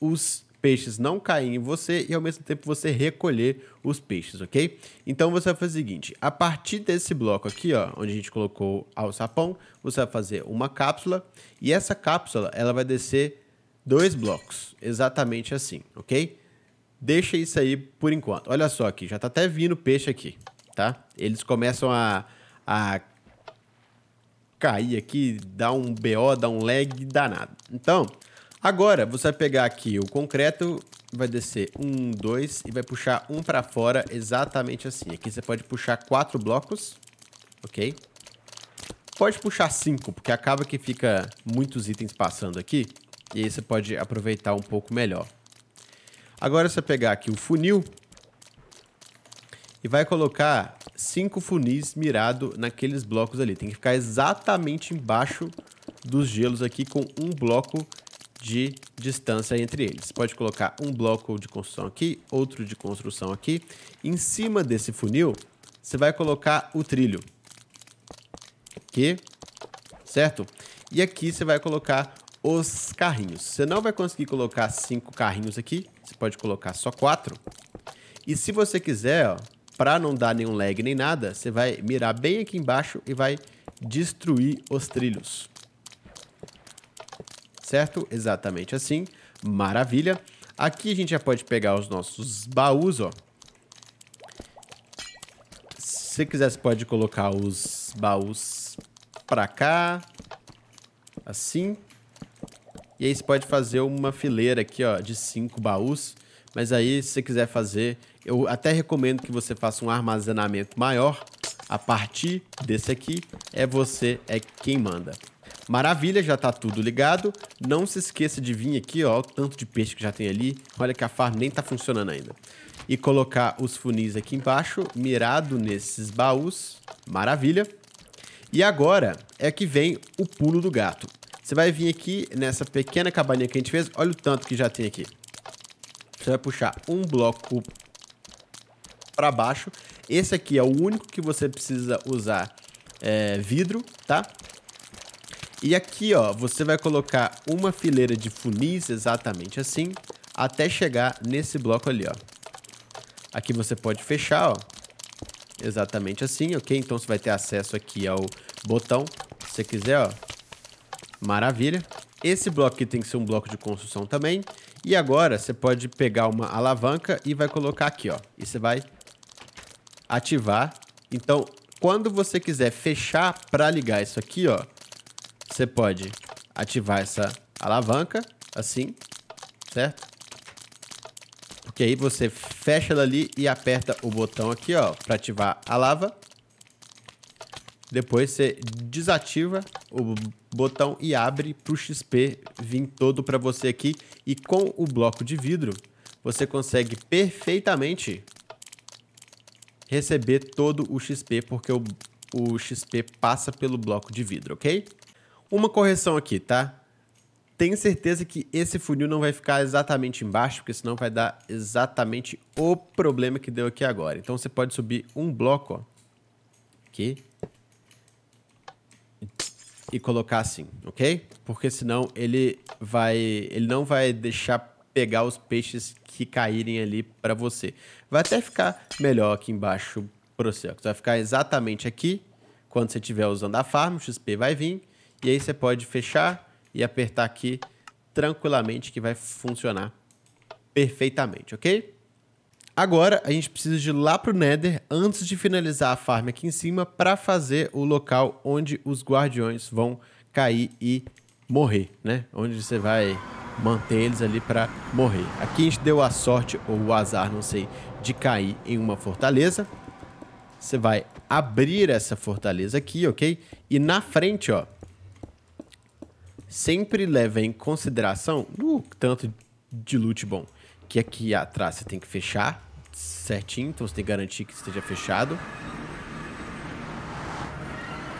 Speaker 1: os peixes não caírem em você e ao mesmo tempo você recolher os peixes, ok? Então você vai fazer o seguinte: a partir desse bloco aqui, ó, onde a gente colocou o sapão, você vai fazer uma cápsula e essa cápsula ela vai descer dois blocos, exatamente assim, ok? Deixa isso aí por enquanto. Olha só aqui, já tá até vindo peixe aqui, tá? Eles começam a, a cair aqui, dá um BO, dá um lag danado. Então, Agora, você vai pegar aqui o concreto, vai descer um, dois e vai puxar um para fora exatamente assim. Aqui você pode puxar quatro blocos, ok? Pode puxar cinco, porque acaba que fica muitos itens passando aqui. E aí você pode aproveitar um pouco melhor. Agora você pegar aqui o funil e vai colocar cinco funis mirado naqueles blocos ali. Tem que ficar exatamente embaixo dos gelos aqui com um bloco de distância entre eles. pode colocar um bloco de construção aqui, outro de construção aqui. Em cima desse funil, você vai colocar o trilho. Aqui, certo? E aqui você vai colocar os carrinhos. Você não vai conseguir colocar cinco carrinhos aqui, você pode colocar só quatro. E se você quiser, para não dar nenhum lag nem nada, você vai mirar bem aqui embaixo e vai destruir os trilhos certo? Exatamente assim. Maravilha. Aqui a gente já pode pegar os nossos baús, ó. Se quiser, você pode colocar os baús pra cá. Assim. E aí você pode fazer uma fileira aqui, ó, de cinco baús. Mas aí, se você quiser fazer... Eu até recomendo que você faça um armazenamento maior. A partir desse aqui, é você é quem manda. Maravilha, já tá tudo ligado. Não se esqueça de vir aqui, ó, o tanto de peixe que já tem ali. Olha que a farm nem tá funcionando ainda. E colocar os funis aqui embaixo, mirado nesses baús. Maravilha. E agora é que vem o pulo do gato. Você vai vir aqui nessa pequena cabaninha que a gente fez. Olha o tanto que já tem aqui. Você vai puxar um bloco para baixo. Esse aqui é o único que você precisa usar é, vidro, tá? E aqui, ó, você vai colocar uma fileira de funis exatamente assim, até chegar nesse bloco ali, ó. Aqui você pode fechar, ó, exatamente assim, ok? Então você vai ter acesso aqui ao botão, se você quiser, ó. Maravilha. Esse bloco aqui tem que ser um bloco de construção também. E agora você pode pegar uma alavanca e vai colocar aqui, ó. E você vai ativar. Então, quando você quiser fechar para ligar isso aqui, ó, você pode ativar essa alavanca, assim, certo? Porque aí você fecha ela ali e aperta o botão aqui, ó, para ativar a lava. Depois você desativa o botão e abre para o XP vir todo para você aqui. E com o bloco de vidro, você consegue perfeitamente receber todo o XP, porque o, o XP passa pelo bloco de vidro, ok? Uma correção aqui, tá? Tenho certeza que esse funil não vai ficar exatamente embaixo, porque senão vai dar exatamente o problema que deu aqui agora. Então você pode subir um bloco, ó, aqui, e colocar assim, ok? Porque senão ele vai, ele não vai deixar pegar os peixes que caírem ali para você. Vai até ficar melhor aqui embaixo para você. Vai ficar exatamente aqui quando você estiver usando a farm, o XP vai vir e aí você pode fechar e apertar aqui tranquilamente que vai funcionar perfeitamente, ok? Agora a gente precisa de ir lá para o Nether antes de finalizar a farm aqui em cima para fazer o local onde os guardiões vão cair e morrer, né? Onde você vai manter eles ali para morrer. Aqui a gente deu a sorte ou o azar, não sei, de cair em uma fortaleza. Você vai abrir essa fortaleza aqui, ok? E na frente, ó, sempre leva em consideração o tanto de loot bom que aqui atrás você tem que fechar certinho, então você tem que garantir que esteja fechado.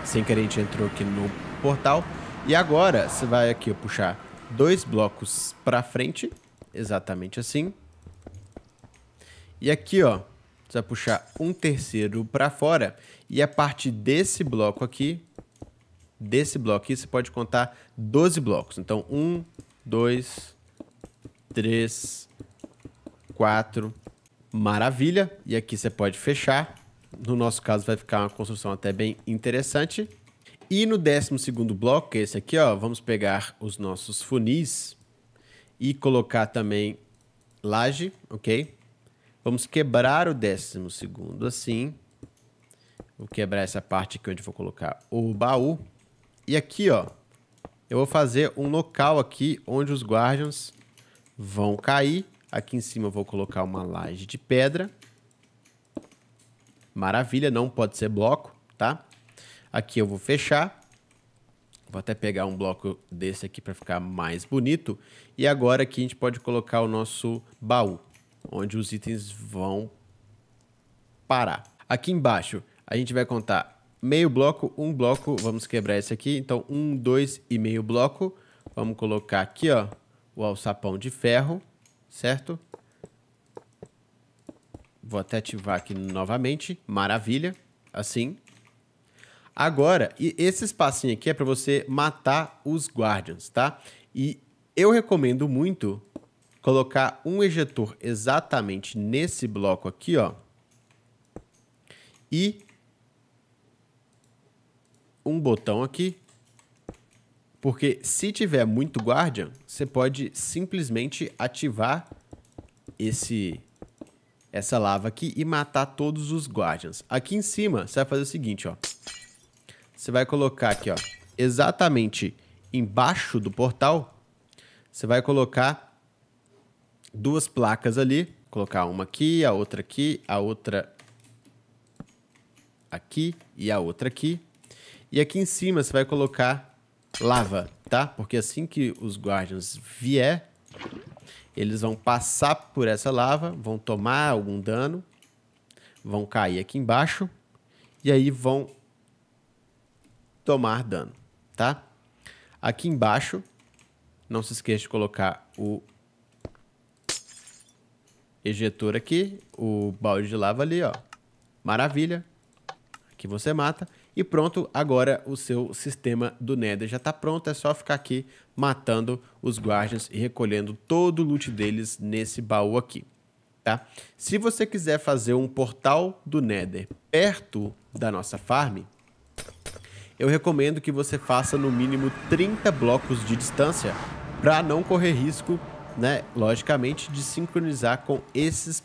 Speaker 1: Sem querer a gente entrou aqui no portal. E agora você vai aqui puxar dois blocos para frente, exatamente assim. E aqui, ó, você vai puxar um terceiro para fora. E a parte desse bloco aqui, desse bloco aqui, você pode contar 12 blocos. Então, 1, 2, 3, 4. Maravilha! E aqui você pode fechar. No nosso caso, vai ficar uma construção até bem interessante. E no 12 bloco, que é esse aqui, ó, vamos pegar os nossos funis e colocar também laje, ok? Vamos quebrar o 12 assim. Vou quebrar essa parte aqui onde vou colocar o baú. E aqui, ó, eu vou fazer um local aqui onde os guardians vão cair. Aqui em cima eu vou colocar uma laje de pedra. Maravilha, não pode ser bloco, tá? Aqui eu vou fechar. Vou até pegar um bloco desse aqui para ficar mais bonito. E agora aqui a gente pode colocar o nosso baú, onde os itens vão parar. Aqui embaixo a gente vai contar meio bloco, um bloco. Vamos quebrar esse aqui. Então, um, dois e meio bloco. Vamos colocar aqui, ó, o alçapão de ferro, certo? Vou até ativar aqui novamente. Maravilha. Assim. Agora, e esse espacinho aqui é para você matar os Guardians, tá? E eu recomendo muito colocar um ejetor exatamente nesse bloco aqui, ó. E um botão aqui. Porque se tiver muito Guardian, você pode simplesmente ativar esse essa lava aqui e matar todos os Guardians. Aqui em cima, você vai fazer o seguinte, ó. Você vai colocar aqui, ó, exatamente embaixo do portal, você vai colocar duas placas ali. colocar uma aqui, a outra aqui, a outra aqui e a outra aqui. E aqui em cima você vai colocar lava, tá? Porque assim que os Guardians vier, eles vão passar por essa lava, vão tomar algum dano, vão cair aqui embaixo e aí vão tomar dano, tá? Aqui embaixo, não se esqueça de colocar o ejetor aqui, o balde de lava ali, ó. Maravilha. Aqui você mata. E pronto, agora o seu sistema do Nether já está pronto, é só ficar aqui matando os guardians e recolhendo todo o loot deles nesse baú aqui, tá? Se você quiser fazer um portal do Nether perto da nossa farm, eu recomendo que você faça no mínimo 30 blocos de distância para não correr risco, né, logicamente, de sincronizar com esses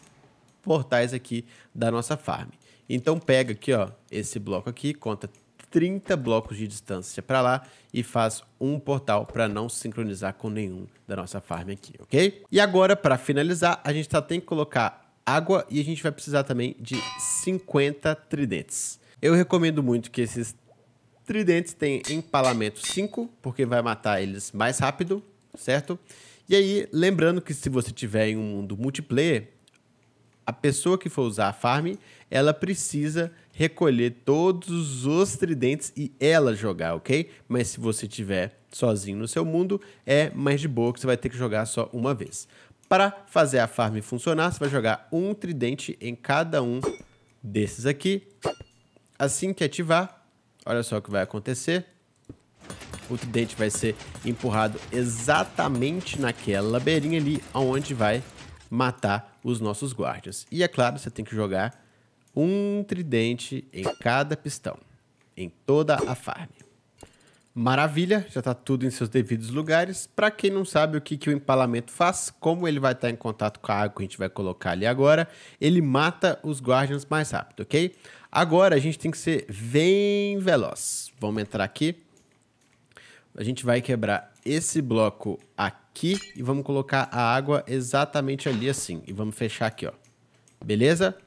Speaker 1: portais aqui da nossa farm. Então pega aqui, ó, esse bloco aqui, conta 30 blocos de distância para lá e faz um portal para não sincronizar com nenhum da nossa farm aqui, ok? E agora, para finalizar, a gente tá, tem que colocar água e a gente vai precisar também de 50 tridentes. Eu recomendo muito que esses tridentes tenham empalamento 5, porque vai matar eles mais rápido, certo? E aí, lembrando que se você tiver em um mundo multiplayer, a pessoa que for usar a farm, ela precisa recolher todos os tridentes e ela jogar, ok? Mas se você tiver sozinho no seu mundo, é mais de boa que você vai ter que jogar só uma vez. Para fazer a farm funcionar, você vai jogar um tridente em cada um desses aqui. Assim que ativar, olha só o que vai acontecer. O tridente vai ser empurrado exatamente naquela beirinha ali, aonde vai matar os nossos guardiões E é claro, você tem que jogar um tridente em cada pistão, em toda a farm. Maravilha, já está tudo em seus devidos lugares. Para quem não sabe o que, que o empalamento faz, como ele vai estar tá em contato com a água que a gente vai colocar ali agora, ele mata os guardians mais rápido, ok? Agora a gente tem que ser bem veloz. Vamos entrar aqui. A gente vai quebrar esse bloco aqui aqui e vamos colocar a água exatamente ali assim. E vamos fechar aqui, ó. Beleza?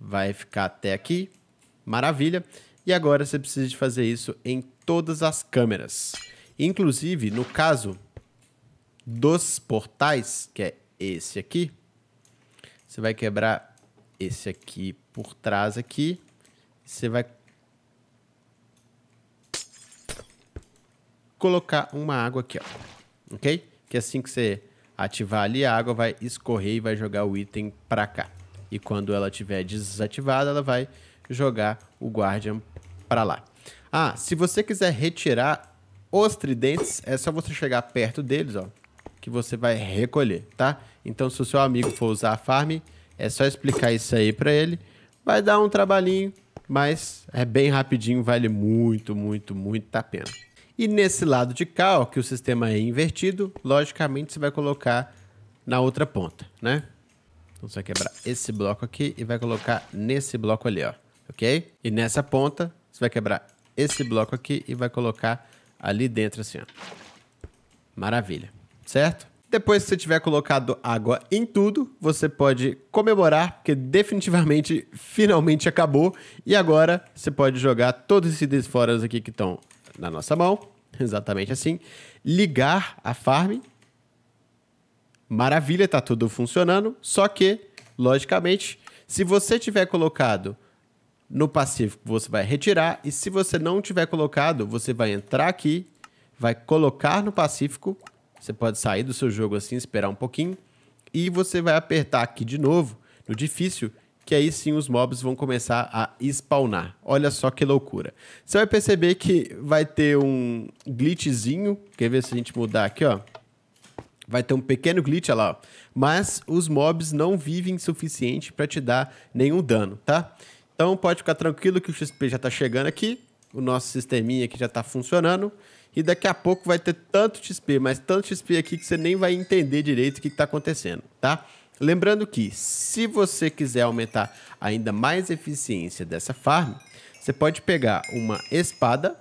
Speaker 1: Vai ficar até aqui. Maravilha. E agora você precisa de fazer isso em todas as câmeras. Inclusive, no caso dos portais, que é esse aqui, você vai quebrar esse aqui por trás aqui. Você vai colocar uma água aqui, ó. Ok? que assim que você ativar ali, a água vai escorrer e vai jogar o item para cá. E quando ela estiver desativada, ela vai jogar o Guardian para lá. Ah, se você quiser retirar os tridentes, é só você chegar perto deles, ó, que você vai recolher, tá? Então, se o seu amigo for usar a farm, é só explicar isso aí para ele. Vai dar um trabalhinho, mas é bem rapidinho, vale muito, muito, muito a pena. E nesse lado de cá, ó, que o sistema é invertido, logicamente você vai colocar na outra ponta, né? Então você vai quebrar esse bloco aqui e vai colocar nesse bloco ali, ó, ok? E nessa ponta, você vai quebrar esse bloco aqui e vai colocar ali dentro assim, ó. Maravilha, certo? Depois que você tiver colocado água em tudo, você pode comemorar, porque definitivamente, finalmente acabou. E agora você pode jogar todos esses desforas aqui que estão na nossa mão, exatamente assim, ligar a farm. Maravilha, tá tudo funcionando, só que, logicamente, se você tiver colocado no passivo, você vai retirar, e se você não tiver colocado, você vai entrar aqui, vai colocar no Pacífico, você pode sair do seu jogo assim, esperar um pouquinho, e você vai apertar aqui de novo, no difícil, que aí sim os mobs vão começar a spawnar. Olha só que loucura. Você vai perceber que vai ter um glitchzinho. Quer ver se a gente mudar aqui, ó? Vai ter um pequeno glitch, olha lá, Mas os mobs não vivem suficiente para te dar nenhum dano, tá? Então pode ficar tranquilo que o XP já tá chegando aqui. O nosso sisteminha aqui já tá funcionando. E daqui a pouco vai ter tanto XP, mas tanto XP aqui que você nem vai entender direito o que, que tá acontecendo, Tá? Lembrando que, se você quiser aumentar ainda mais a eficiência dessa farm, você pode pegar uma espada,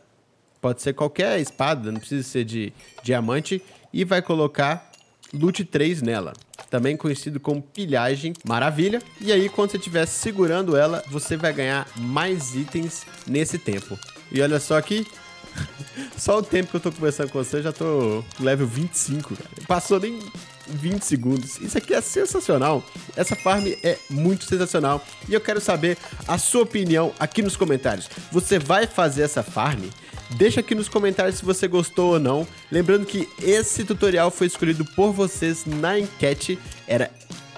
Speaker 1: pode ser qualquer espada, não precisa ser de diamante, e vai colocar loot 3 nela, também conhecido como pilhagem maravilha. E aí, quando você estiver segurando ela, você vai ganhar mais itens nesse tempo. E olha só aqui, Só o tempo que eu tô conversando com você, já tô level 25, cara. Passou nem 20 segundos. Isso aqui é sensacional. Essa farm é muito sensacional. E eu quero saber a sua opinião aqui nos comentários. Você vai fazer essa farm? Deixa aqui nos comentários se você gostou ou não. Lembrando que esse tutorial foi escolhido por vocês na enquete. Era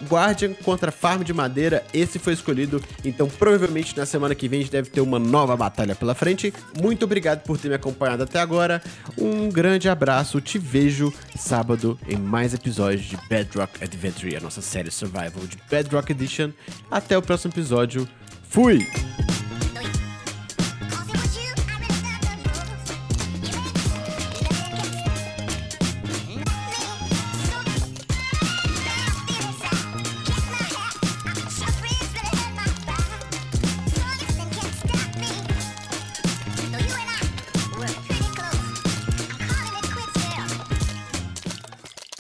Speaker 1: Guardian contra Farm de Madeira, esse foi escolhido, então provavelmente na semana que vem a gente deve ter uma nova batalha pela frente. Muito obrigado por ter me acompanhado até agora, um grande abraço, te vejo sábado em mais episódios de Bedrock Adventure, a nossa série Survival de Bedrock Edition. Até o próximo episódio, fui!